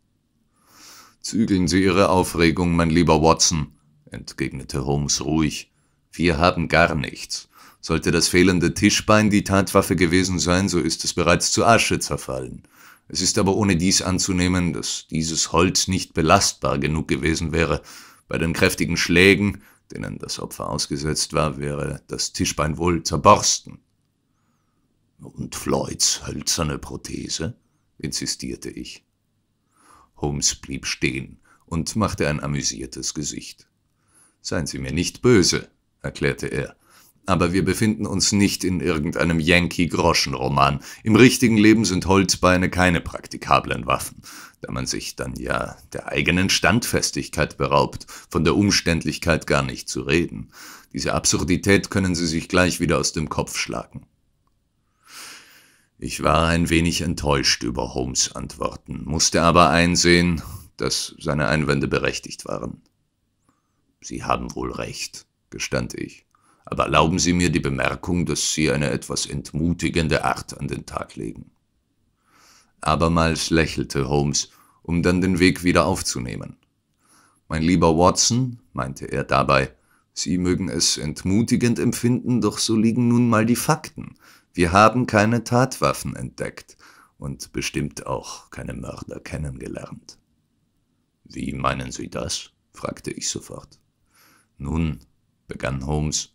Zügeln Sie Ihre Aufregung, mein lieber Watson, entgegnete Holmes ruhig. Wir haben gar nichts. Sollte das fehlende Tischbein die Tatwaffe gewesen sein, so ist es bereits zu Asche zerfallen. Es ist aber ohne dies anzunehmen, dass dieses Holz nicht belastbar genug gewesen wäre. Bei den kräftigen Schlägen, denen das Opfer ausgesetzt war, wäre das Tischbein wohl zerborsten. Und Floyds hölzerne Prothese? insistierte ich. Holmes blieb stehen und machte ein amüsiertes Gesicht. Seien Sie mir nicht böse, erklärte er. Aber wir befinden uns nicht in irgendeinem Yankee-Groschenroman. Im richtigen Leben sind Holzbeine keine praktikablen Waffen, da man sich dann ja der eigenen Standfestigkeit beraubt, von der Umständlichkeit gar nicht zu reden. Diese Absurdität können Sie sich gleich wieder aus dem Kopf schlagen. Ich war ein wenig enttäuscht über Holmes Antworten, musste aber einsehen, dass seine Einwände berechtigt waren. Sie haben wohl recht, gestand ich aber erlauben Sie mir die Bemerkung, dass Sie eine etwas entmutigende Art an den Tag legen. Abermals lächelte Holmes, um dann den Weg wieder aufzunehmen. Mein lieber Watson, meinte er dabei, Sie mögen es entmutigend empfinden, doch so liegen nun mal die Fakten. Wir haben keine Tatwaffen entdeckt und bestimmt auch keine Mörder kennengelernt. Wie meinen Sie das? fragte ich sofort. Nun, begann Holmes,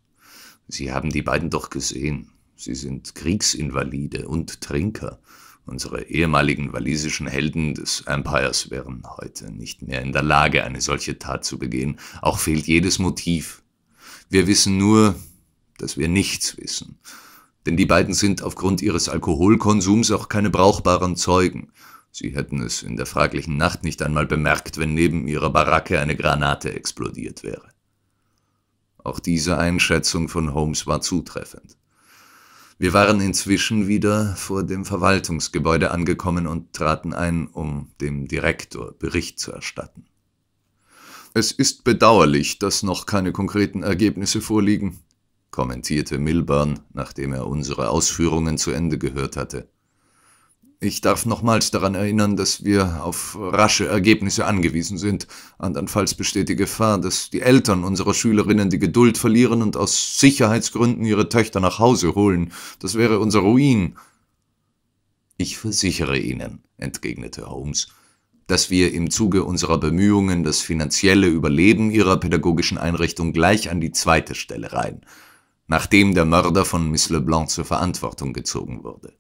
Sie haben die beiden doch gesehen. Sie sind Kriegsinvalide und Trinker. Unsere ehemaligen walisischen Helden des Empires wären heute nicht mehr in der Lage, eine solche Tat zu begehen. Auch fehlt jedes Motiv. Wir wissen nur, dass wir nichts wissen. Denn die beiden sind aufgrund ihres Alkoholkonsums auch keine brauchbaren Zeugen. Sie hätten es in der fraglichen Nacht nicht einmal bemerkt, wenn neben ihrer Baracke eine Granate explodiert wäre. Auch diese Einschätzung von Holmes war zutreffend. Wir waren inzwischen wieder vor dem Verwaltungsgebäude angekommen und traten ein, um dem Direktor Bericht zu erstatten. Es ist bedauerlich, dass noch keine konkreten Ergebnisse vorliegen, kommentierte Milburn, nachdem er unsere Ausführungen zu Ende gehört hatte. Ich darf nochmals daran erinnern, dass wir auf rasche Ergebnisse angewiesen sind. Andernfalls besteht die Gefahr, dass die Eltern unserer Schülerinnen die Geduld verlieren und aus Sicherheitsgründen ihre Töchter nach Hause holen. Das wäre unser Ruin. Ich versichere Ihnen, entgegnete Holmes, dass wir im Zuge unserer Bemühungen das finanzielle Überleben Ihrer pädagogischen Einrichtung gleich an die zweite Stelle rein, nachdem der Mörder von Miss Leblanc zur Verantwortung gezogen wurde.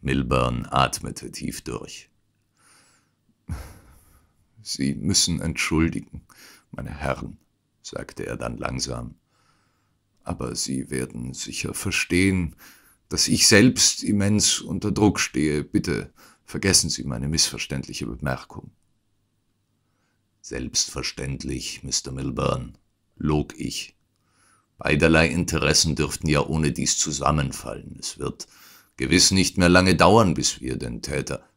Milburn atmete tief durch. (laughs) Sie müssen entschuldigen, meine Herren, sagte er dann langsam, aber Sie werden sicher verstehen, dass ich selbst immens unter Druck stehe. Bitte vergessen Sie meine missverständliche Bemerkung. Selbstverständlich, Mr. Milburn, log ich. Beiderlei Interessen dürften ja ohne dies zusammenfallen. Es wird gewiss nicht mehr lange dauern, bis wir den Täter.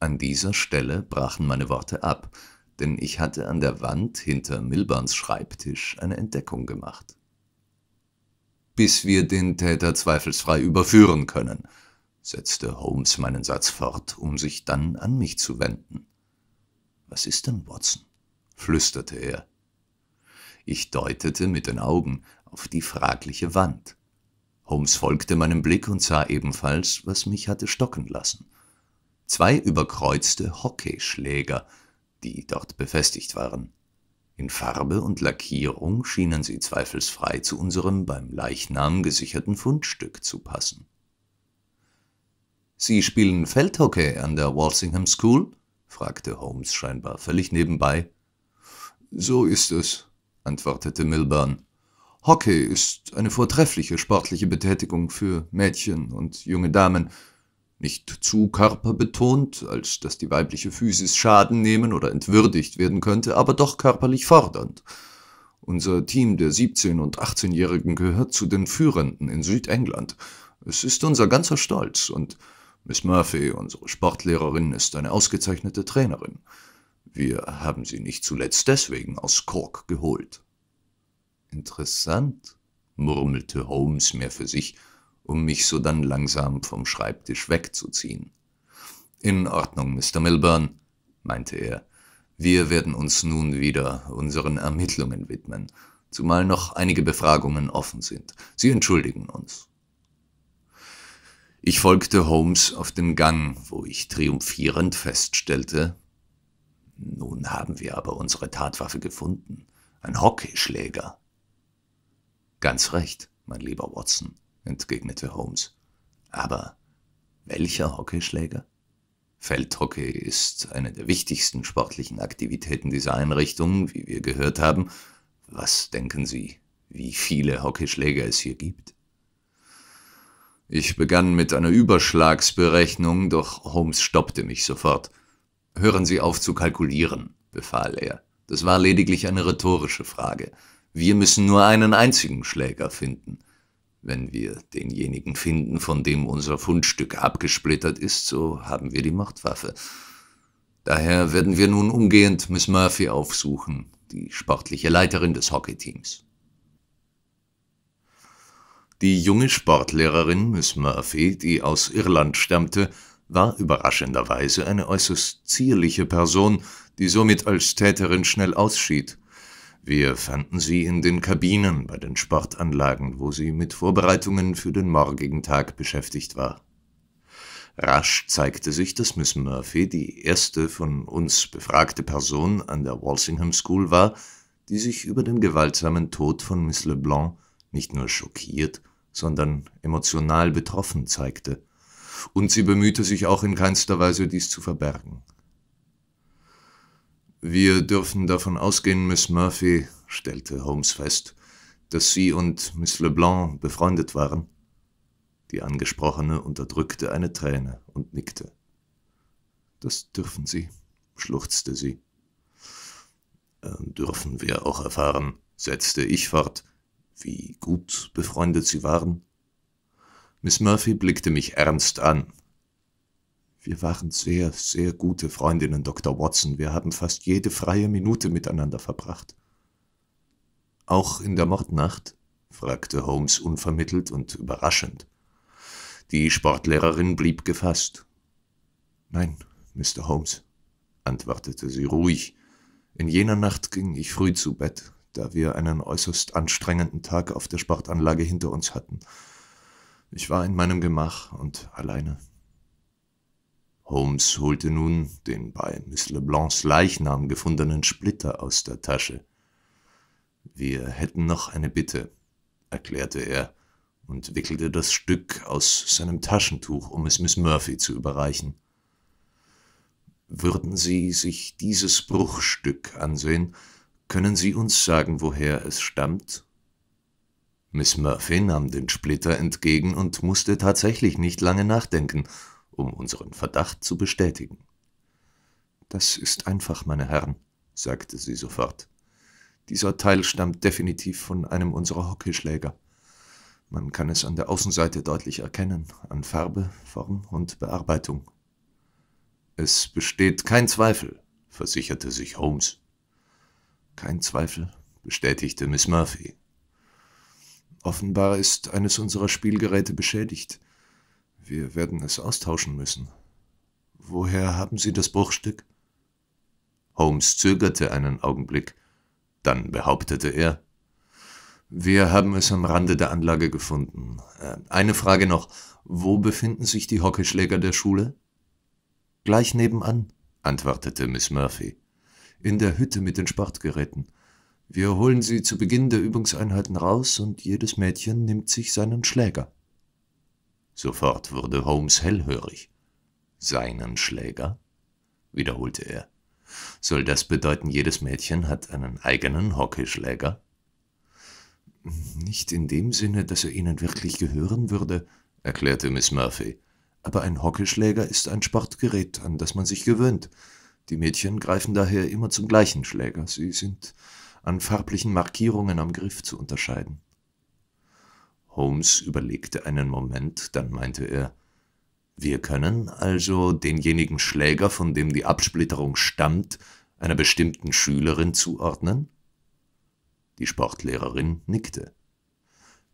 An dieser Stelle brachen meine Worte ab, denn ich hatte an der Wand hinter Milburns Schreibtisch eine Entdeckung gemacht. Bis wir den Täter zweifelsfrei überführen können, setzte Holmes meinen Satz fort, um sich dann an mich zu wenden. Was ist denn, Watson? flüsterte er. Ich deutete mit den Augen auf die fragliche Wand. Holmes folgte meinem Blick und sah ebenfalls, was mich hatte stocken lassen. Zwei überkreuzte Hockeyschläger, die dort befestigt waren. In Farbe und Lackierung schienen sie zweifelsfrei zu unserem beim Leichnam gesicherten Fundstück zu passen. Sie spielen Feldhockey an der Walsingham School? fragte Holmes scheinbar völlig nebenbei. So ist es, antwortete Milburn. Hockey ist eine vortreffliche sportliche Betätigung für Mädchen und junge Damen, nicht zu körperbetont, als dass die weibliche Physis Schaden nehmen oder entwürdigt werden könnte, aber doch körperlich fordernd. Unser Team der 17- und 18-Jährigen gehört zu den Führenden in Südengland. Es ist unser ganzer Stolz und Miss Murphy, unsere Sportlehrerin, ist eine ausgezeichnete Trainerin. Wir haben sie nicht zuletzt deswegen aus Cork geholt. Interessant, murmelte Holmes mehr für sich, um mich sodann langsam vom Schreibtisch wegzuziehen. In Ordnung, Mr. Milburn, meinte er. Wir werden uns nun wieder unseren Ermittlungen widmen, zumal noch einige Befragungen offen sind. Sie entschuldigen uns. Ich folgte Holmes auf den Gang, wo ich triumphierend feststellte, nun haben wir aber unsere Tatwaffe gefunden, ein Hockeyschläger. Ganz recht, mein lieber Watson, entgegnete Holmes. Aber welcher Hockeyschläger? Feldhockey ist eine der wichtigsten sportlichen Aktivitäten dieser Einrichtung, wie wir gehört haben. Was denken Sie, wie viele Hockeyschläger es hier gibt? Ich begann mit einer Überschlagsberechnung, doch Holmes stoppte mich sofort. Hören Sie auf zu kalkulieren, befahl er. Das war lediglich eine rhetorische Frage. Wir müssen nur einen einzigen Schläger finden. Wenn wir denjenigen finden, von dem unser Fundstück abgesplittert ist, so haben wir die Mordwaffe. Daher werden wir nun umgehend Miss Murphy aufsuchen, die sportliche Leiterin des Hockeyteams. Die junge Sportlehrerin Miss Murphy, die aus Irland stammte, war überraschenderweise eine äußerst zierliche Person, die somit als Täterin schnell ausschied. Wir fanden sie in den Kabinen bei den Sportanlagen, wo sie mit Vorbereitungen für den morgigen Tag beschäftigt war. Rasch zeigte sich, dass Miss Murphy die erste von uns befragte Person an der Walsingham School war, die sich über den gewaltsamen Tod von Miss Leblanc nicht nur schockiert, sondern emotional betroffen zeigte. Und sie bemühte sich auch in keinster Weise, dies zu verbergen. Wir dürfen davon ausgehen, Miss Murphy, stellte Holmes fest, dass Sie und Miss Leblanc befreundet waren. Die Angesprochene unterdrückte eine Träne und nickte. Das dürfen Sie, schluchzte sie. Ähm, dürfen wir auch erfahren, setzte ich fort, wie gut befreundet Sie waren? Miss Murphy blickte mich ernst an, wir waren sehr, sehr gute Freundinnen, Dr. Watson. Wir haben fast jede freie Minute miteinander verbracht. Auch in der Mordnacht? fragte Holmes unvermittelt und überraschend. Die Sportlehrerin blieb gefasst. Nein, Mr. Holmes, antwortete sie ruhig. In jener Nacht ging ich früh zu Bett, da wir einen äußerst anstrengenden Tag auf der Sportanlage hinter uns hatten. Ich war in meinem Gemach und alleine. Holmes holte nun den bei Miss Leblancs Leichnam gefundenen Splitter aus der Tasche. Wir hätten noch eine Bitte, erklärte er und wickelte das Stück aus seinem Taschentuch, um es Miss Murphy zu überreichen. Würden Sie sich dieses Bruchstück ansehen, können Sie uns sagen, woher es stammt? Miss Murphy nahm den Splitter entgegen und musste tatsächlich nicht lange nachdenken, um unseren Verdacht zu bestätigen. Das ist einfach, meine Herren, sagte sie sofort. Dieser Teil stammt definitiv von einem unserer Hockeyschläger. Man kann es an der Außenseite deutlich erkennen, an Farbe, Form und Bearbeitung. Es besteht kein Zweifel, versicherte sich Holmes. Kein Zweifel, bestätigte Miss Murphy. Offenbar ist eines unserer Spielgeräte beschädigt. Wir werden es austauschen müssen. Woher haben Sie das Bruchstück? Holmes zögerte einen Augenblick, dann behauptete er, wir haben es am Rande der Anlage gefunden. Äh, eine Frage noch, wo befinden sich die Hockeyschläger der Schule? Gleich nebenan, antwortete Miss Murphy, in der Hütte mit den Sportgeräten. Wir holen sie zu Beginn der Übungseinheiten raus und jedes Mädchen nimmt sich seinen Schläger. Sofort wurde Holmes hellhörig. Seinen Schläger? wiederholte er. Soll das bedeuten, jedes Mädchen hat einen eigenen Hockeyschläger? Nicht in dem Sinne, dass er ihnen wirklich gehören würde, erklärte Miss Murphy. Aber ein Hockeyschläger ist ein Sportgerät, an das man sich gewöhnt. Die Mädchen greifen daher immer zum gleichen Schläger. Sie sind an farblichen Markierungen am Griff zu unterscheiden. Holmes überlegte einen Moment, dann meinte er Wir können also denjenigen Schläger, von dem die Absplitterung stammt, einer bestimmten Schülerin zuordnen? Die Sportlehrerin nickte.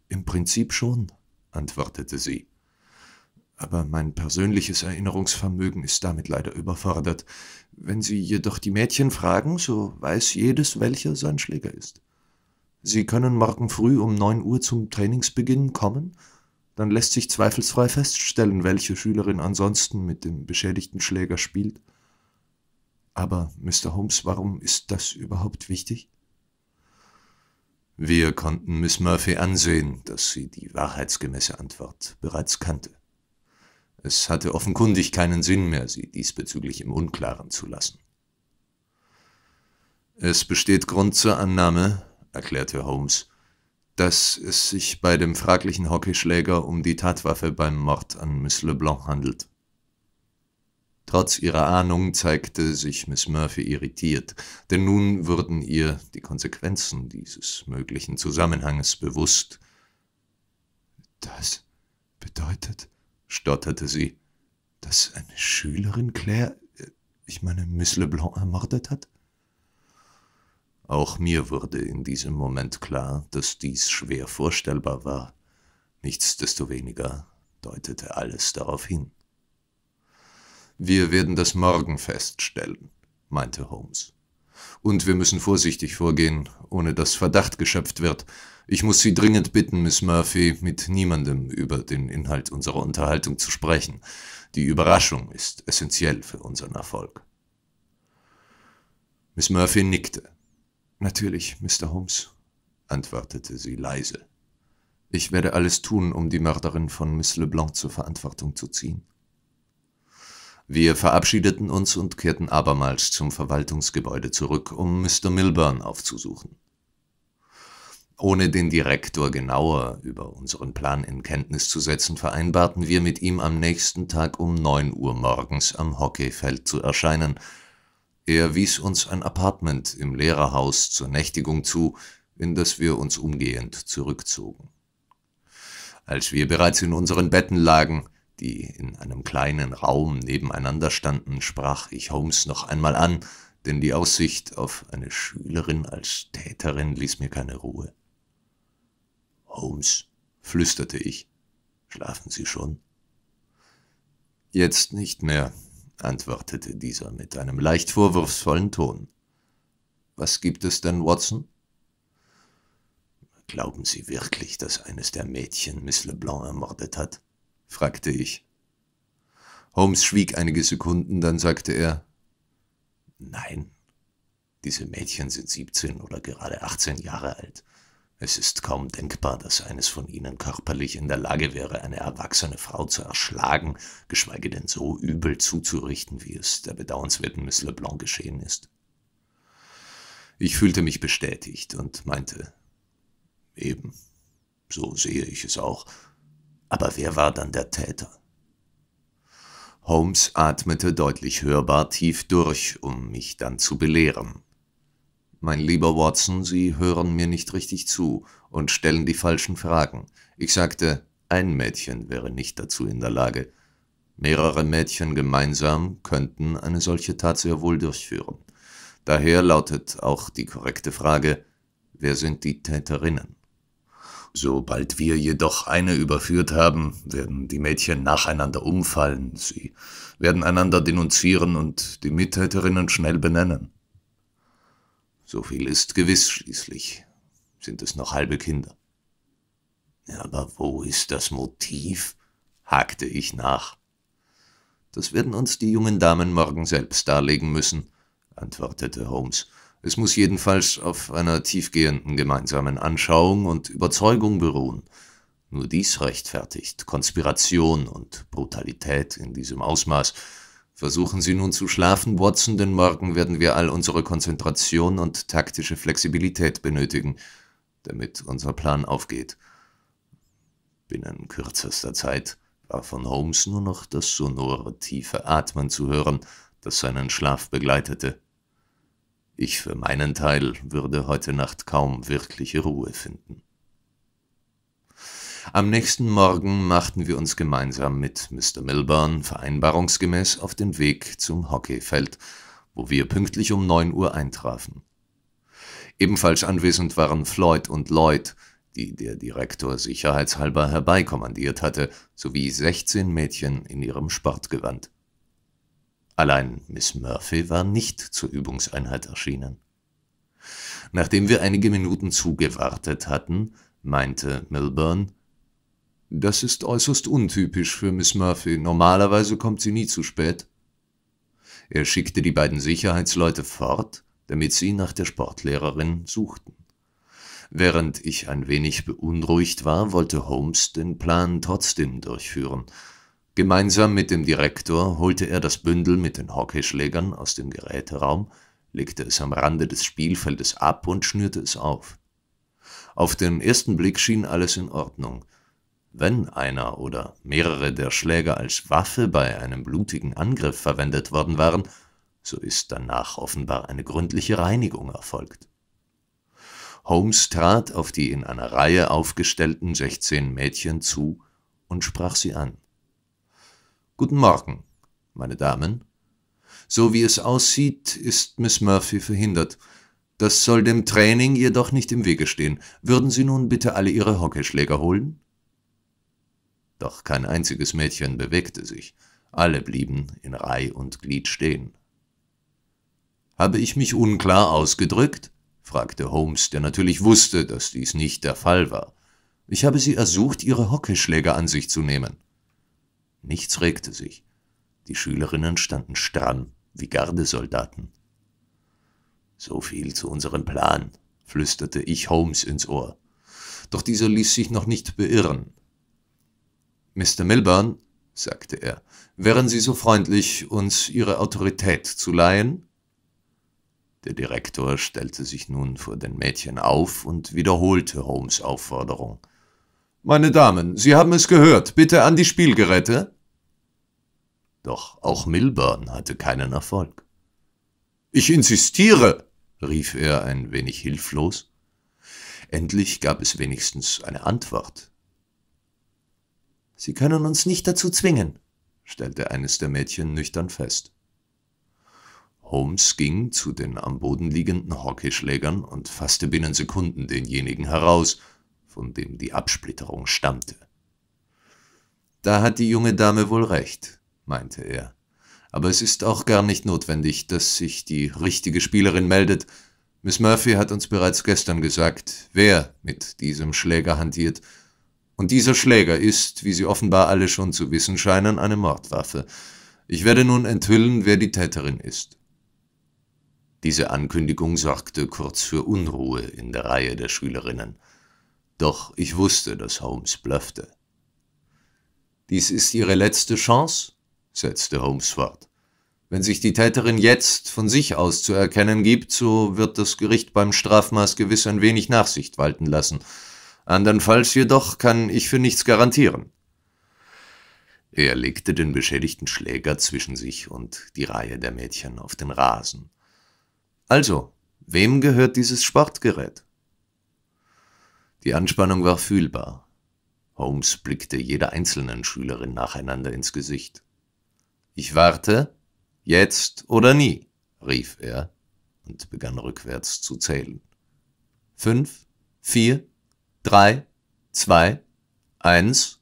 Im Prinzip schon, antwortete sie. Aber mein persönliches Erinnerungsvermögen ist damit leider überfordert. Wenn Sie jedoch die Mädchen fragen, so weiß jedes, welcher sein Schläger ist. Sie können morgen früh um 9 Uhr zum Trainingsbeginn kommen? Dann lässt sich zweifelsfrei feststellen, welche Schülerin ansonsten mit dem beschädigten Schläger spielt. Aber, Mr. Holmes, warum ist das überhaupt wichtig? Wir konnten Miss Murphy ansehen, dass sie die wahrheitsgemäße Antwort bereits kannte. Es hatte offenkundig keinen Sinn mehr, sie diesbezüglich im Unklaren zu lassen. Es besteht Grund zur Annahme, erklärte Holmes, dass es sich bei dem fraglichen Hockeyschläger um die Tatwaffe beim Mord an Miss LeBlanc handelt. Trotz ihrer Ahnung zeigte sich Miss Murphy irritiert, denn nun wurden ihr die Konsequenzen dieses möglichen Zusammenhanges bewusst. Das bedeutet, stotterte sie, dass eine Schülerin Claire, äh, ich meine Miss LeBlanc, ermordet hat? Auch mir wurde in diesem Moment klar, dass dies schwer vorstellbar war. Nichtsdestoweniger deutete alles darauf hin. Wir werden das morgen feststellen, meinte Holmes. Und wir müssen vorsichtig vorgehen, ohne dass Verdacht geschöpft wird. Ich muss Sie dringend bitten, Miss Murphy, mit niemandem über den Inhalt unserer Unterhaltung zu sprechen. Die Überraschung ist essentiell für unseren Erfolg. Miss Murphy nickte Natürlich, Mr. Holmes, antwortete sie leise. Ich werde alles tun, um die Mörderin von Miss Leblanc zur Verantwortung zu ziehen. Wir verabschiedeten uns und kehrten abermals zum Verwaltungsgebäude zurück, um Mr. Milburn aufzusuchen. Ohne den Direktor genauer über unseren Plan in Kenntnis zu setzen, vereinbarten wir mit ihm am nächsten Tag um neun Uhr morgens am Hockeyfeld zu erscheinen, er wies uns ein Apartment im Lehrerhaus zur Nächtigung zu, in das wir uns umgehend zurückzogen. Als wir bereits in unseren Betten lagen, die in einem kleinen Raum nebeneinander standen, sprach ich Holmes noch einmal an, denn die Aussicht auf eine Schülerin als Täterin ließ mir keine Ruhe. Holmes, flüsterte ich, schlafen Sie schon? Jetzt nicht mehr, antwortete dieser mit einem leicht vorwurfsvollen Ton. Was gibt es denn, Watson? Glauben Sie wirklich, dass eines der Mädchen Miss Leblanc ermordet hat? fragte ich. Holmes schwieg einige Sekunden, dann sagte er Nein, diese Mädchen sind siebzehn oder gerade achtzehn Jahre alt. Es ist kaum denkbar, dass eines von ihnen körperlich in der Lage wäre, eine erwachsene Frau zu erschlagen, geschweige denn so übel zuzurichten, wie es der bedauernswerten Miss LeBlanc geschehen ist. Ich fühlte mich bestätigt und meinte, eben, so sehe ich es auch, aber wer war dann der Täter? Holmes atmete deutlich hörbar tief durch, um mich dann zu belehren. Mein lieber Watson, Sie hören mir nicht richtig zu und stellen die falschen Fragen. Ich sagte, ein Mädchen wäre nicht dazu in der Lage. Mehrere Mädchen gemeinsam könnten eine solche Tat sehr wohl durchführen. Daher lautet auch die korrekte Frage, wer sind die Täterinnen? Sobald wir jedoch eine überführt haben, werden die Mädchen nacheinander umfallen. Sie werden einander denunzieren und die Mittäterinnen schnell benennen. So viel ist gewiss schließlich. Sind es noch halbe Kinder. Aber wo ist das Motiv? hakte ich nach. Das werden uns die jungen Damen morgen selbst darlegen müssen, antwortete Holmes. Es muss jedenfalls auf einer tiefgehenden gemeinsamen Anschauung und Überzeugung beruhen. Nur dies rechtfertigt Konspiration und Brutalität in diesem Ausmaß, Versuchen Sie nun zu schlafen, Watson, denn morgen werden wir all unsere Konzentration und taktische Flexibilität benötigen, damit unser Plan aufgeht. Binnen kürzester Zeit war von Holmes nur noch das sonore, tiefe Atmen zu hören, das seinen Schlaf begleitete. Ich für meinen Teil würde heute Nacht kaum wirkliche Ruhe finden. Am nächsten Morgen machten wir uns gemeinsam mit Mr. Milburn vereinbarungsgemäß auf den Weg zum Hockeyfeld, wo wir pünktlich um 9 Uhr eintrafen. Ebenfalls anwesend waren Floyd und Lloyd, die der Direktor sicherheitshalber herbeikommandiert hatte, sowie 16 Mädchen in ihrem Sportgewand. Allein Miss Murphy war nicht zur Übungseinheit erschienen. Nachdem wir einige Minuten zugewartet hatten, meinte Milburn, das ist äußerst untypisch für Miss Murphy. Normalerweise kommt sie nie zu spät. Er schickte die beiden Sicherheitsleute fort, damit sie nach der Sportlehrerin suchten. Während ich ein wenig beunruhigt war, wollte Holmes den Plan trotzdem durchführen. Gemeinsam mit dem Direktor holte er das Bündel mit den Hockeyschlägern aus dem Geräteraum, legte es am Rande des Spielfeldes ab und schnürte es auf. Auf den ersten Blick schien alles in Ordnung – wenn einer oder mehrere der Schläger als Waffe bei einem blutigen Angriff verwendet worden waren, so ist danach offenbar eine gründliche Reinigung erfolgt. Holmes trat auf die in einer Reihe aufgestellten 16 Mädchen zu und sprach sie an. Guten Morgen, meine Damen. So wie es aussieht, ist Miss Murphy verhindert. Das soll dem Training jedoch nicht im Wege stehen. Würden Sie nun bitte alle Ihre Hockeyschläger holen? Doch kein einziges Mädchen bewegte sich, alle blieben in Reih und Glied stehen. Habe ich mich unklar ausgedrückt? fragte Holmes, der natürlich wusste, dass dies nicht der Fall war. Ich habe sie ersucht, ihre Hockeyschläger an sich zu nehmen. Nichts regte sich. Die Schülerinnen standen stramm wie Gardesoldaten. So viel zu unserem Plan, flüsterte ich Holmes ins Ohr. Doch dieser ließ sich noch nicht beirren. Mr. Milburn, sagte er, wären Sie so freundlich, uns Ihre Autorität zu leihen? Der Direktor stellte sich nun vor den Mädchen auf und wiederholte Holmes Aufforderung. Meine Damen, Sie haben es gehört, bitte an die Spielgeräte. Doch auch Milburn hatte keinen Erfolg. Ich insistiere, rief er ein wenig hilflos. Endlich gab es wenigstens eine Antwort. Sie können uns nicht dazu zwingen, stellte eines der Mädchen nüchtern fest. Holmes ging zu den am Boden liegenden Hockeyschlägern und fasste binnen Sekunden denjenigen heraus, von dem die Absplitterung stammte. Da hat die junge Dame wohl recht, meinte er. Aber es ist auch gar nicht notwendig, dass sich die richtige Spielerin meldet. Miss Murphy hat uns bereits gestern gesagt, wer mit diesem Schläger hantiert, und dieser Schläger ist, wie Sie offenbar alle schon zu wissen scheinen, eine Mordwaffe. Ich werde nun enthüllen, wer die Täterin ist. Diese Ankündigung sorgte kurz für Unruhe in der Reihe der Schülerinnen. Doch ich wusste, dass Holmes blöffte. Dies ist Ihre letzte Chance, setzte Holmes fort. Wenn sich die Täterin jetzt von sich aus zu erkennen gibt, so wird das Gericht beim Strafmaß gewiss ein wenig Nachsicht walten lassen. Andernfalls jedoch kann ich für nichts garantieren. Er legte den beschädigten Schläger zwischen sich und die Reihe der Mädchen auf den Rasen. Also, wem gehört dieses Sportgerät? Die Anspannung war fühlbar. Holmes blickte jeder einzelnen Schülerin nacheinander ins Gesicht. Ich warte, jetzt oder nie, rief er und begann rückwärts zu zählen. Fünf, vier, 3, 2, 1.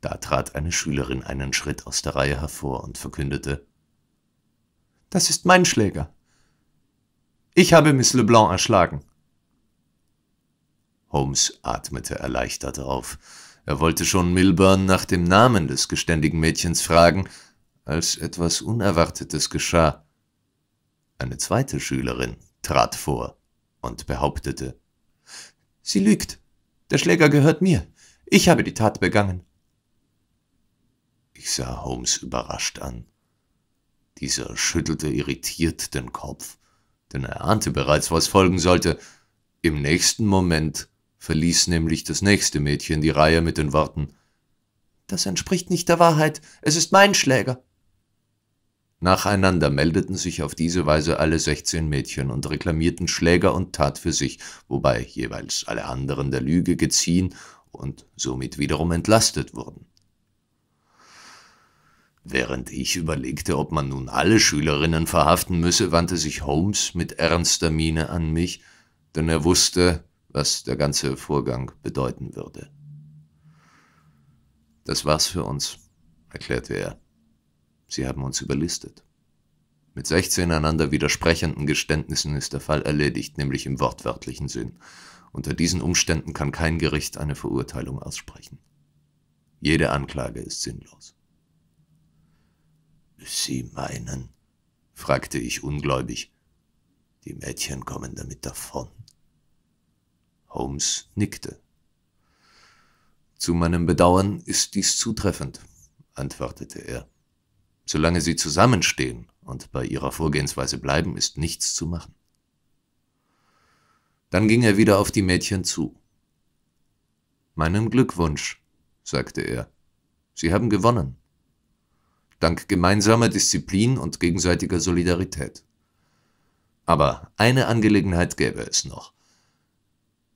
Da trat eine Schülerin einen Schritt aus der Reihe hervor und verkündete Das ist mein Schläger. Ich habe Miss Leblanc erschlagen. Holmes atmete erleichtert auf. Er wollte schon Milburn nach dem Namen des geständigen Mädchens fragen, als etwas Unerwartetes geschah. Eine zweite Schülerin trat vor und behauptete Sie lügt. Der Schläger gehört mir. Ich habe die Tat begangen. Ich sah Holmes überrascht an. Dieser schüttelte irritiert den Kopf, denn er ahnte bereits, was folgen sollte. Im nächsten Moment verließ nämlich das nächste Mädchen die Reihe mit den Worten Das entspricht nicht der Wahrheit, es ist mein Schläger. Nacheinander meldeten sich auf diese Weise alle 16 Mädchen und reklamierten Schläger und Tat für sich, wobei jeweils alle anderen der Lüge geziehen und somit wiederum entlastet wurden. Während ich überlegte, ob man nun alle Schülerinnen verhaften müsse, wandte sich Holmes mit ernster Miene an mich, denn er wusste, was der ganze Vorgang bedeuten würde. Das war's für uns, erklärte er. Sie haben uns überlistet. Mit 16 einander widersprechenden Geständnissen ist der Fall erledigt, nämlich im wortwörtlichen Sinn. Unter diesen Umständen kann kein Gericht eine Verurteilung aussprechen. Jede Anklage ist sinnlos. Sie meinen, fragte ich ungläubig, die Mädchen kommen damit davon. Holmes nickte. Zu meinem Bedauern ist dies zutreffend, antwortete er. Solange sie zusammenstehen und bei ihrer Vorgehensweise bleiben, ist nichts zu machen. Dann ging er wieder auf die Mädchen zu. Meinen Glückwunsch, sagte er. Sie haben gewonnen. Dank gemeinsamer Disziplin und gegenseitiger Solidarität. Aber eine Angelegenheit gäbe es noch.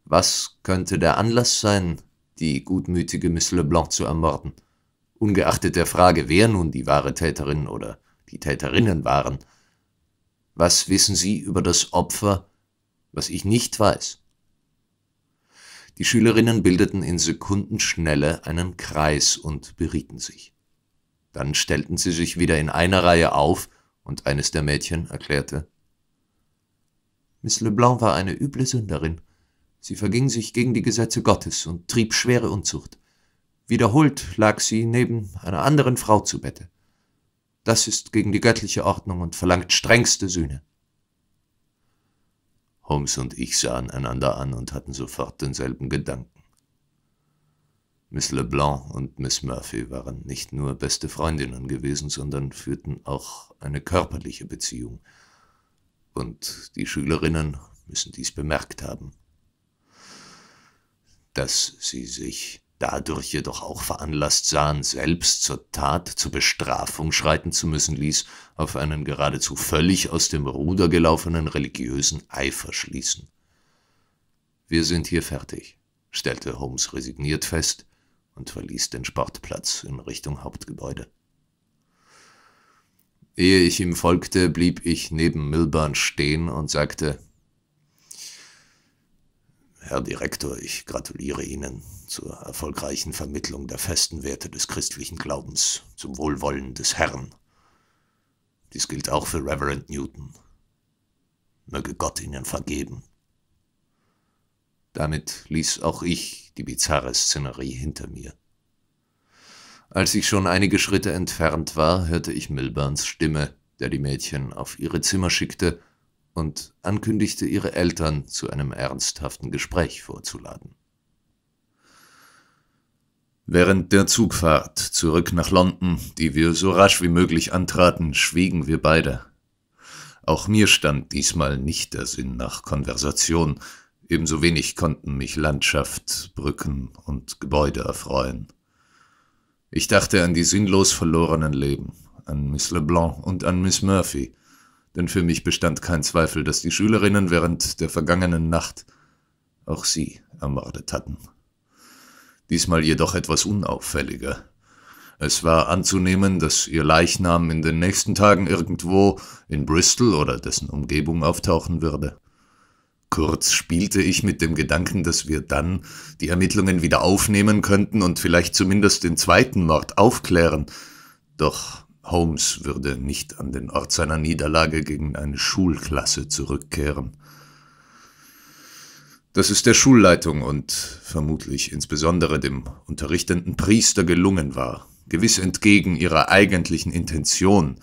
Was könnte der Anlass sein, die gutmütige Miss Leblanc zu ermorden? ungeachtet der Frage, wer nun die wahre Täterin oder die Täterinnen waren. Was wissen Sie über das Opfer, was ich nicht weiß? Die Schülerinnen bildeten in Sekundenschnelle einen Kreis und berieten sich. Dann stellten sie sich wieder in einer Reihe auf und eines der Mädchen erklärte, Miss Leblanc war eine üble Sünderin. Sie verging sich gegen die Gesetze Gottes und trieb schwere Unzucht. Wiederholt lag sie neben einer anderen Frau zu Bette. Das ist gegen die göttliche Ordnung und verlangt strengste Sühne. Holmes und ich sahen einander an und hatten sofort denselben Gedanken. Miss Leblanc und Miss Murphy waren nicht nur beste Freundinnen gewesen, sondern führten auch eine körperliche Beziehung. Und die Schülerinnen müssen dies bemerkt haben. Dass sie sich dadurch jedoch auch veranlasst sahen, selbst zur Tat, zur Bestrafung schreiten zu müssen, ließ auf einen geradezu völlig aus dem Ruder gelaufenen religiösen Eifer schließen. Wir sind hier fertig, stellte Holmes resigniert fest und verließ den Sportplatz in Richtung Hauptgebäude. Ehe ich ihm folgte, blieb ich neben Milburn stehen und sagte, Herr Direktor, ich gratuliere Ihnen zur erfolgreichen Vermittlung der festen Werte des christlichen Glaubens zum Wohlwollen des Herrn. Dies gilt auch für Reverend Newton. Möge Gott Ihnen vergeben. Damit ließ auch ich die bizarre Szenerie hinter mir. Als ich schon einige Schritte entfernt war, hörte ich Milburns Stimme, der die Mädchen auf ihre Zimmer schickte und ankündigte, ihre Eltern zu einem ernsthaften Gespräch vorzuladen. Während der Zugfahrt zurück nach London, die wir so rasch wie möglich antraten, schwiegen wir beide. Auch mir stand diesmal nicht der Sinn nach Konversation, ebenso wenig konnten mich Landschaft, Brücken und Gebäude erfreuen. Ich dachte an die sinnlos verlorenen Leben, an Miss Leblanc und an Miss Murphy, denn für mich bestand kein Zweifel, dass die Schülerinnen während der vergangenen Nacht auch sie ermordet hatten. Diesmal jedoch etwas unauffälliger. Es war anzunehmen, dass ihr Leichnam in den nächsten Tagen irgendwo in Bristol oder dessen Umgebung auftauchen würde. Kurz spielte ich mit dem Gedanken, dass wir dann die Ermittlungen wieder aufnehmen könnten und vielleicht zumindest den zweiten Mord aufklären. Doch Holmes würde nicht an den Ort seiner Niederlage gegen eine Schulklasse zurückkehren. Dass es der Schulleitung und vermutlich insbesondere dem unterrichtenden Priester gelungen war, gewiss entgegen ihrer eigentlichen Intention,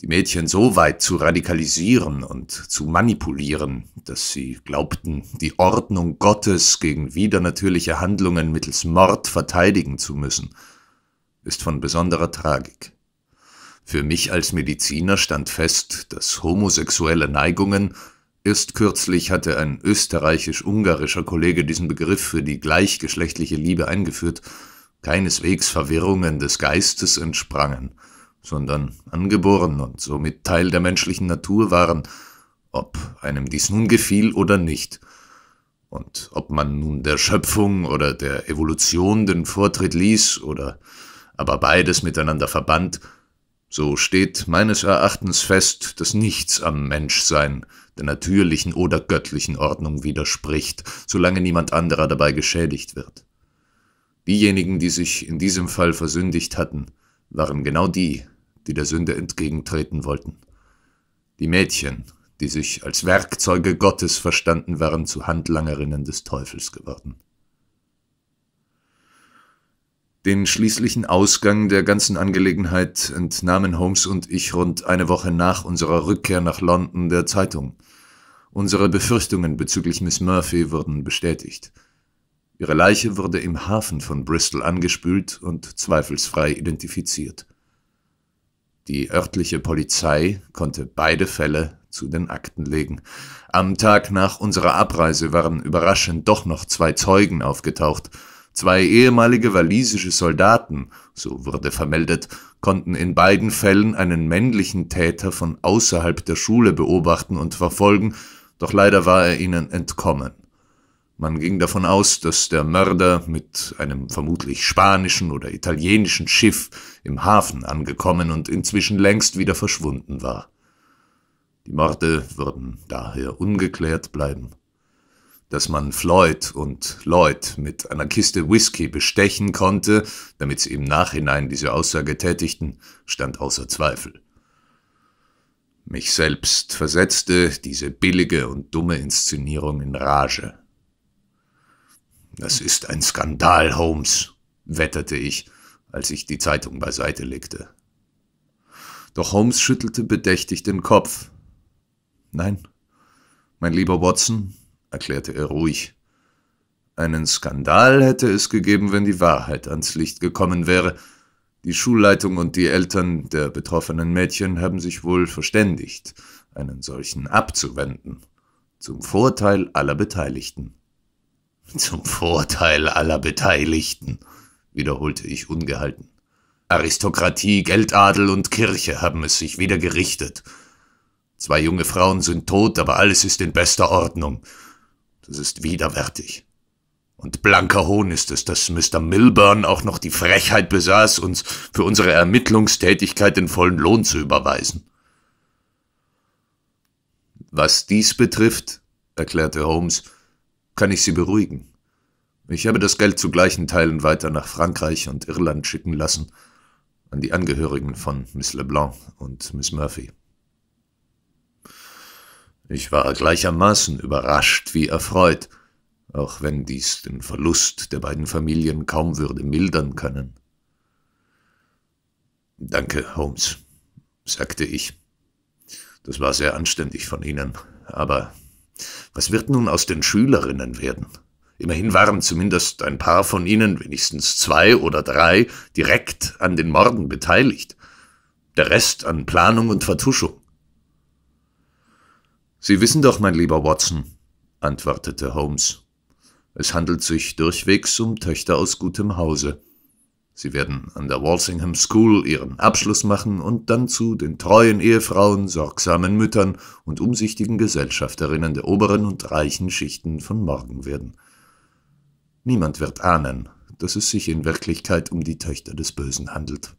die Mädchen so weit zu radikalisieren und zu manipulieren, dass sie glaubten, die Ordnung Gottes gegen widernatürliche Handlungen mittels Mord verteidigen zu müssen, ist von besonderer Tragik. Für mich als Mediziner stand fest, dass homosexuelle Neigungen, erst kürzlich hatte ein österreichisch-ungarischer Kollege diesen Begriff für die gleichgeschlechtliche Liebe eingeführt, keineswegs Verwirrungen des Geistes entsprangen, sondern angeboren und somit Teil der menschlichen Natur waren, ob einem dies nun gefiel oder nicht. Und ob man nun der Schöpfung oder der Evolution den Vortritt ließ oder aber beides miteinander verband, so steht meines Erachtens fest, dass nichts am Menschsein der natürlichen oder göttlichen Ordnung widerspricht, solange niemand anderer dabei geschädigt wird. Diejenigen, die sich in diesem Fall versündigt hatten, waren genau die, die der Sünde entgegentreten wollten. Die Mädchen, die sich als Werkzeuge Gottes verstanden waren, zu Handlangerinnen des Teufels geworden. Den schließlichen Ausgang der ganzen Angelegenheit entnahmen Holmes und ich rund eine Woche nach unserer Rückkehr nach London der Zeitung. Unsere Befürchtungen bezüglich Miss Murphy wurden bestätigt. Ihre Leiche wurde im Hafen von Bristol angespült und zweifelsfrei identifiziert. Die örtliche Polizei konnte beide Fälle zu den Akten legen. Am Tag nach unserer Abreise waren überraschend doch noch zwei Zeugen aufgetaucht – Zwei ehemalige walisische Soldaten, so wurde vermeldet, konnten in beiden Fällen einen männlichen Täter von außerhalb der Schule beobachten und verfolgen, doch leider war er ihnen entkommen. Man ging davon aus, dass der Mörder mit einem vermutlich spanischen oder italienischen Schiff im Hafen angekommen und inzwischen längst wieder verschwunden war. Die Morde würden daher ungeklärt bleiben dass man Floyd und Lloyd mit einer Kiste Whisky bestechen konnte, damit sie im Nachhinein diese Aussage tätigten, stand außer Zweifel. Mich selbst versetzte diese billige und dumme Inszenierung in Rage. Das ist ein Skandal, Holmes, wetterte ich, als ich die Zeitung beiseite legte. Doch Holmes schüttelte bedächtig den Kopf. Nein, mein lieber Watson, erklärte er ruhig. Einen Skandal hätte es gegeben, wenn die Wahrheit ans Licht gekommen wäre. Die Schulleitung und die Eltern der betroffenen Mädchen haben sich wohl verständigt, einen solchen abzuwenden, zum Vorteil aller Beteiligten. Zum Vorteil aller Beteiligten, wiederholte ich ungehalten. Aristokratie, Geldadel und Kirche haben es sich wieder gerichtet. Zwei junge Frauen sind tot, aber alles ist in bester Ordnung. Das ist widerwärtig. Und blanker Hohn ist es, dass Mr. Milburn auch noch die Frechheit besaß, uns für unsere Ermittlungstätigkeit den vollen Lohn zu überweisen. Was dies betrifft, erklärte Holmes, kann ich Sie beruhigen. Ich habe das Geld zu gleichen Teilen weiter nach Frankreich und Irland schicken lassen, an die Angehörigen von Miss Leblanc und Miss Murphy. Ich war gleichermaßen überrascht wie erfreut, auch wenn dies den Verlust der beiden Familien kaum würde mildern können. Danke, Holmes, sagte ich. Das war sehr anständig von Ihnen, aber was wird nun aus den Schülerinnen werden? Immerhin waren zumindest ein paar von ihnen, wenigstens zwei oder drei, direkt an den Morden beteiligt, der Rest an Planung und Vertuschung. Sie wissen doch, mein lieber Watson, antwortete Holmes. Es handelt sich durchwegs um Töchter aus gutem Hause. Sie werden an der Walsingham School ihren Abschluss machen und dann zu den treuen Ehefrauen, sorgsamen Müttern und umsichtigen Gesellschafterinnen der oberen und reichen Schichten von morgen werden. Niemand wird ahnen, dass es sich in Wirklichkeit um die Töchter des Bösen handelt.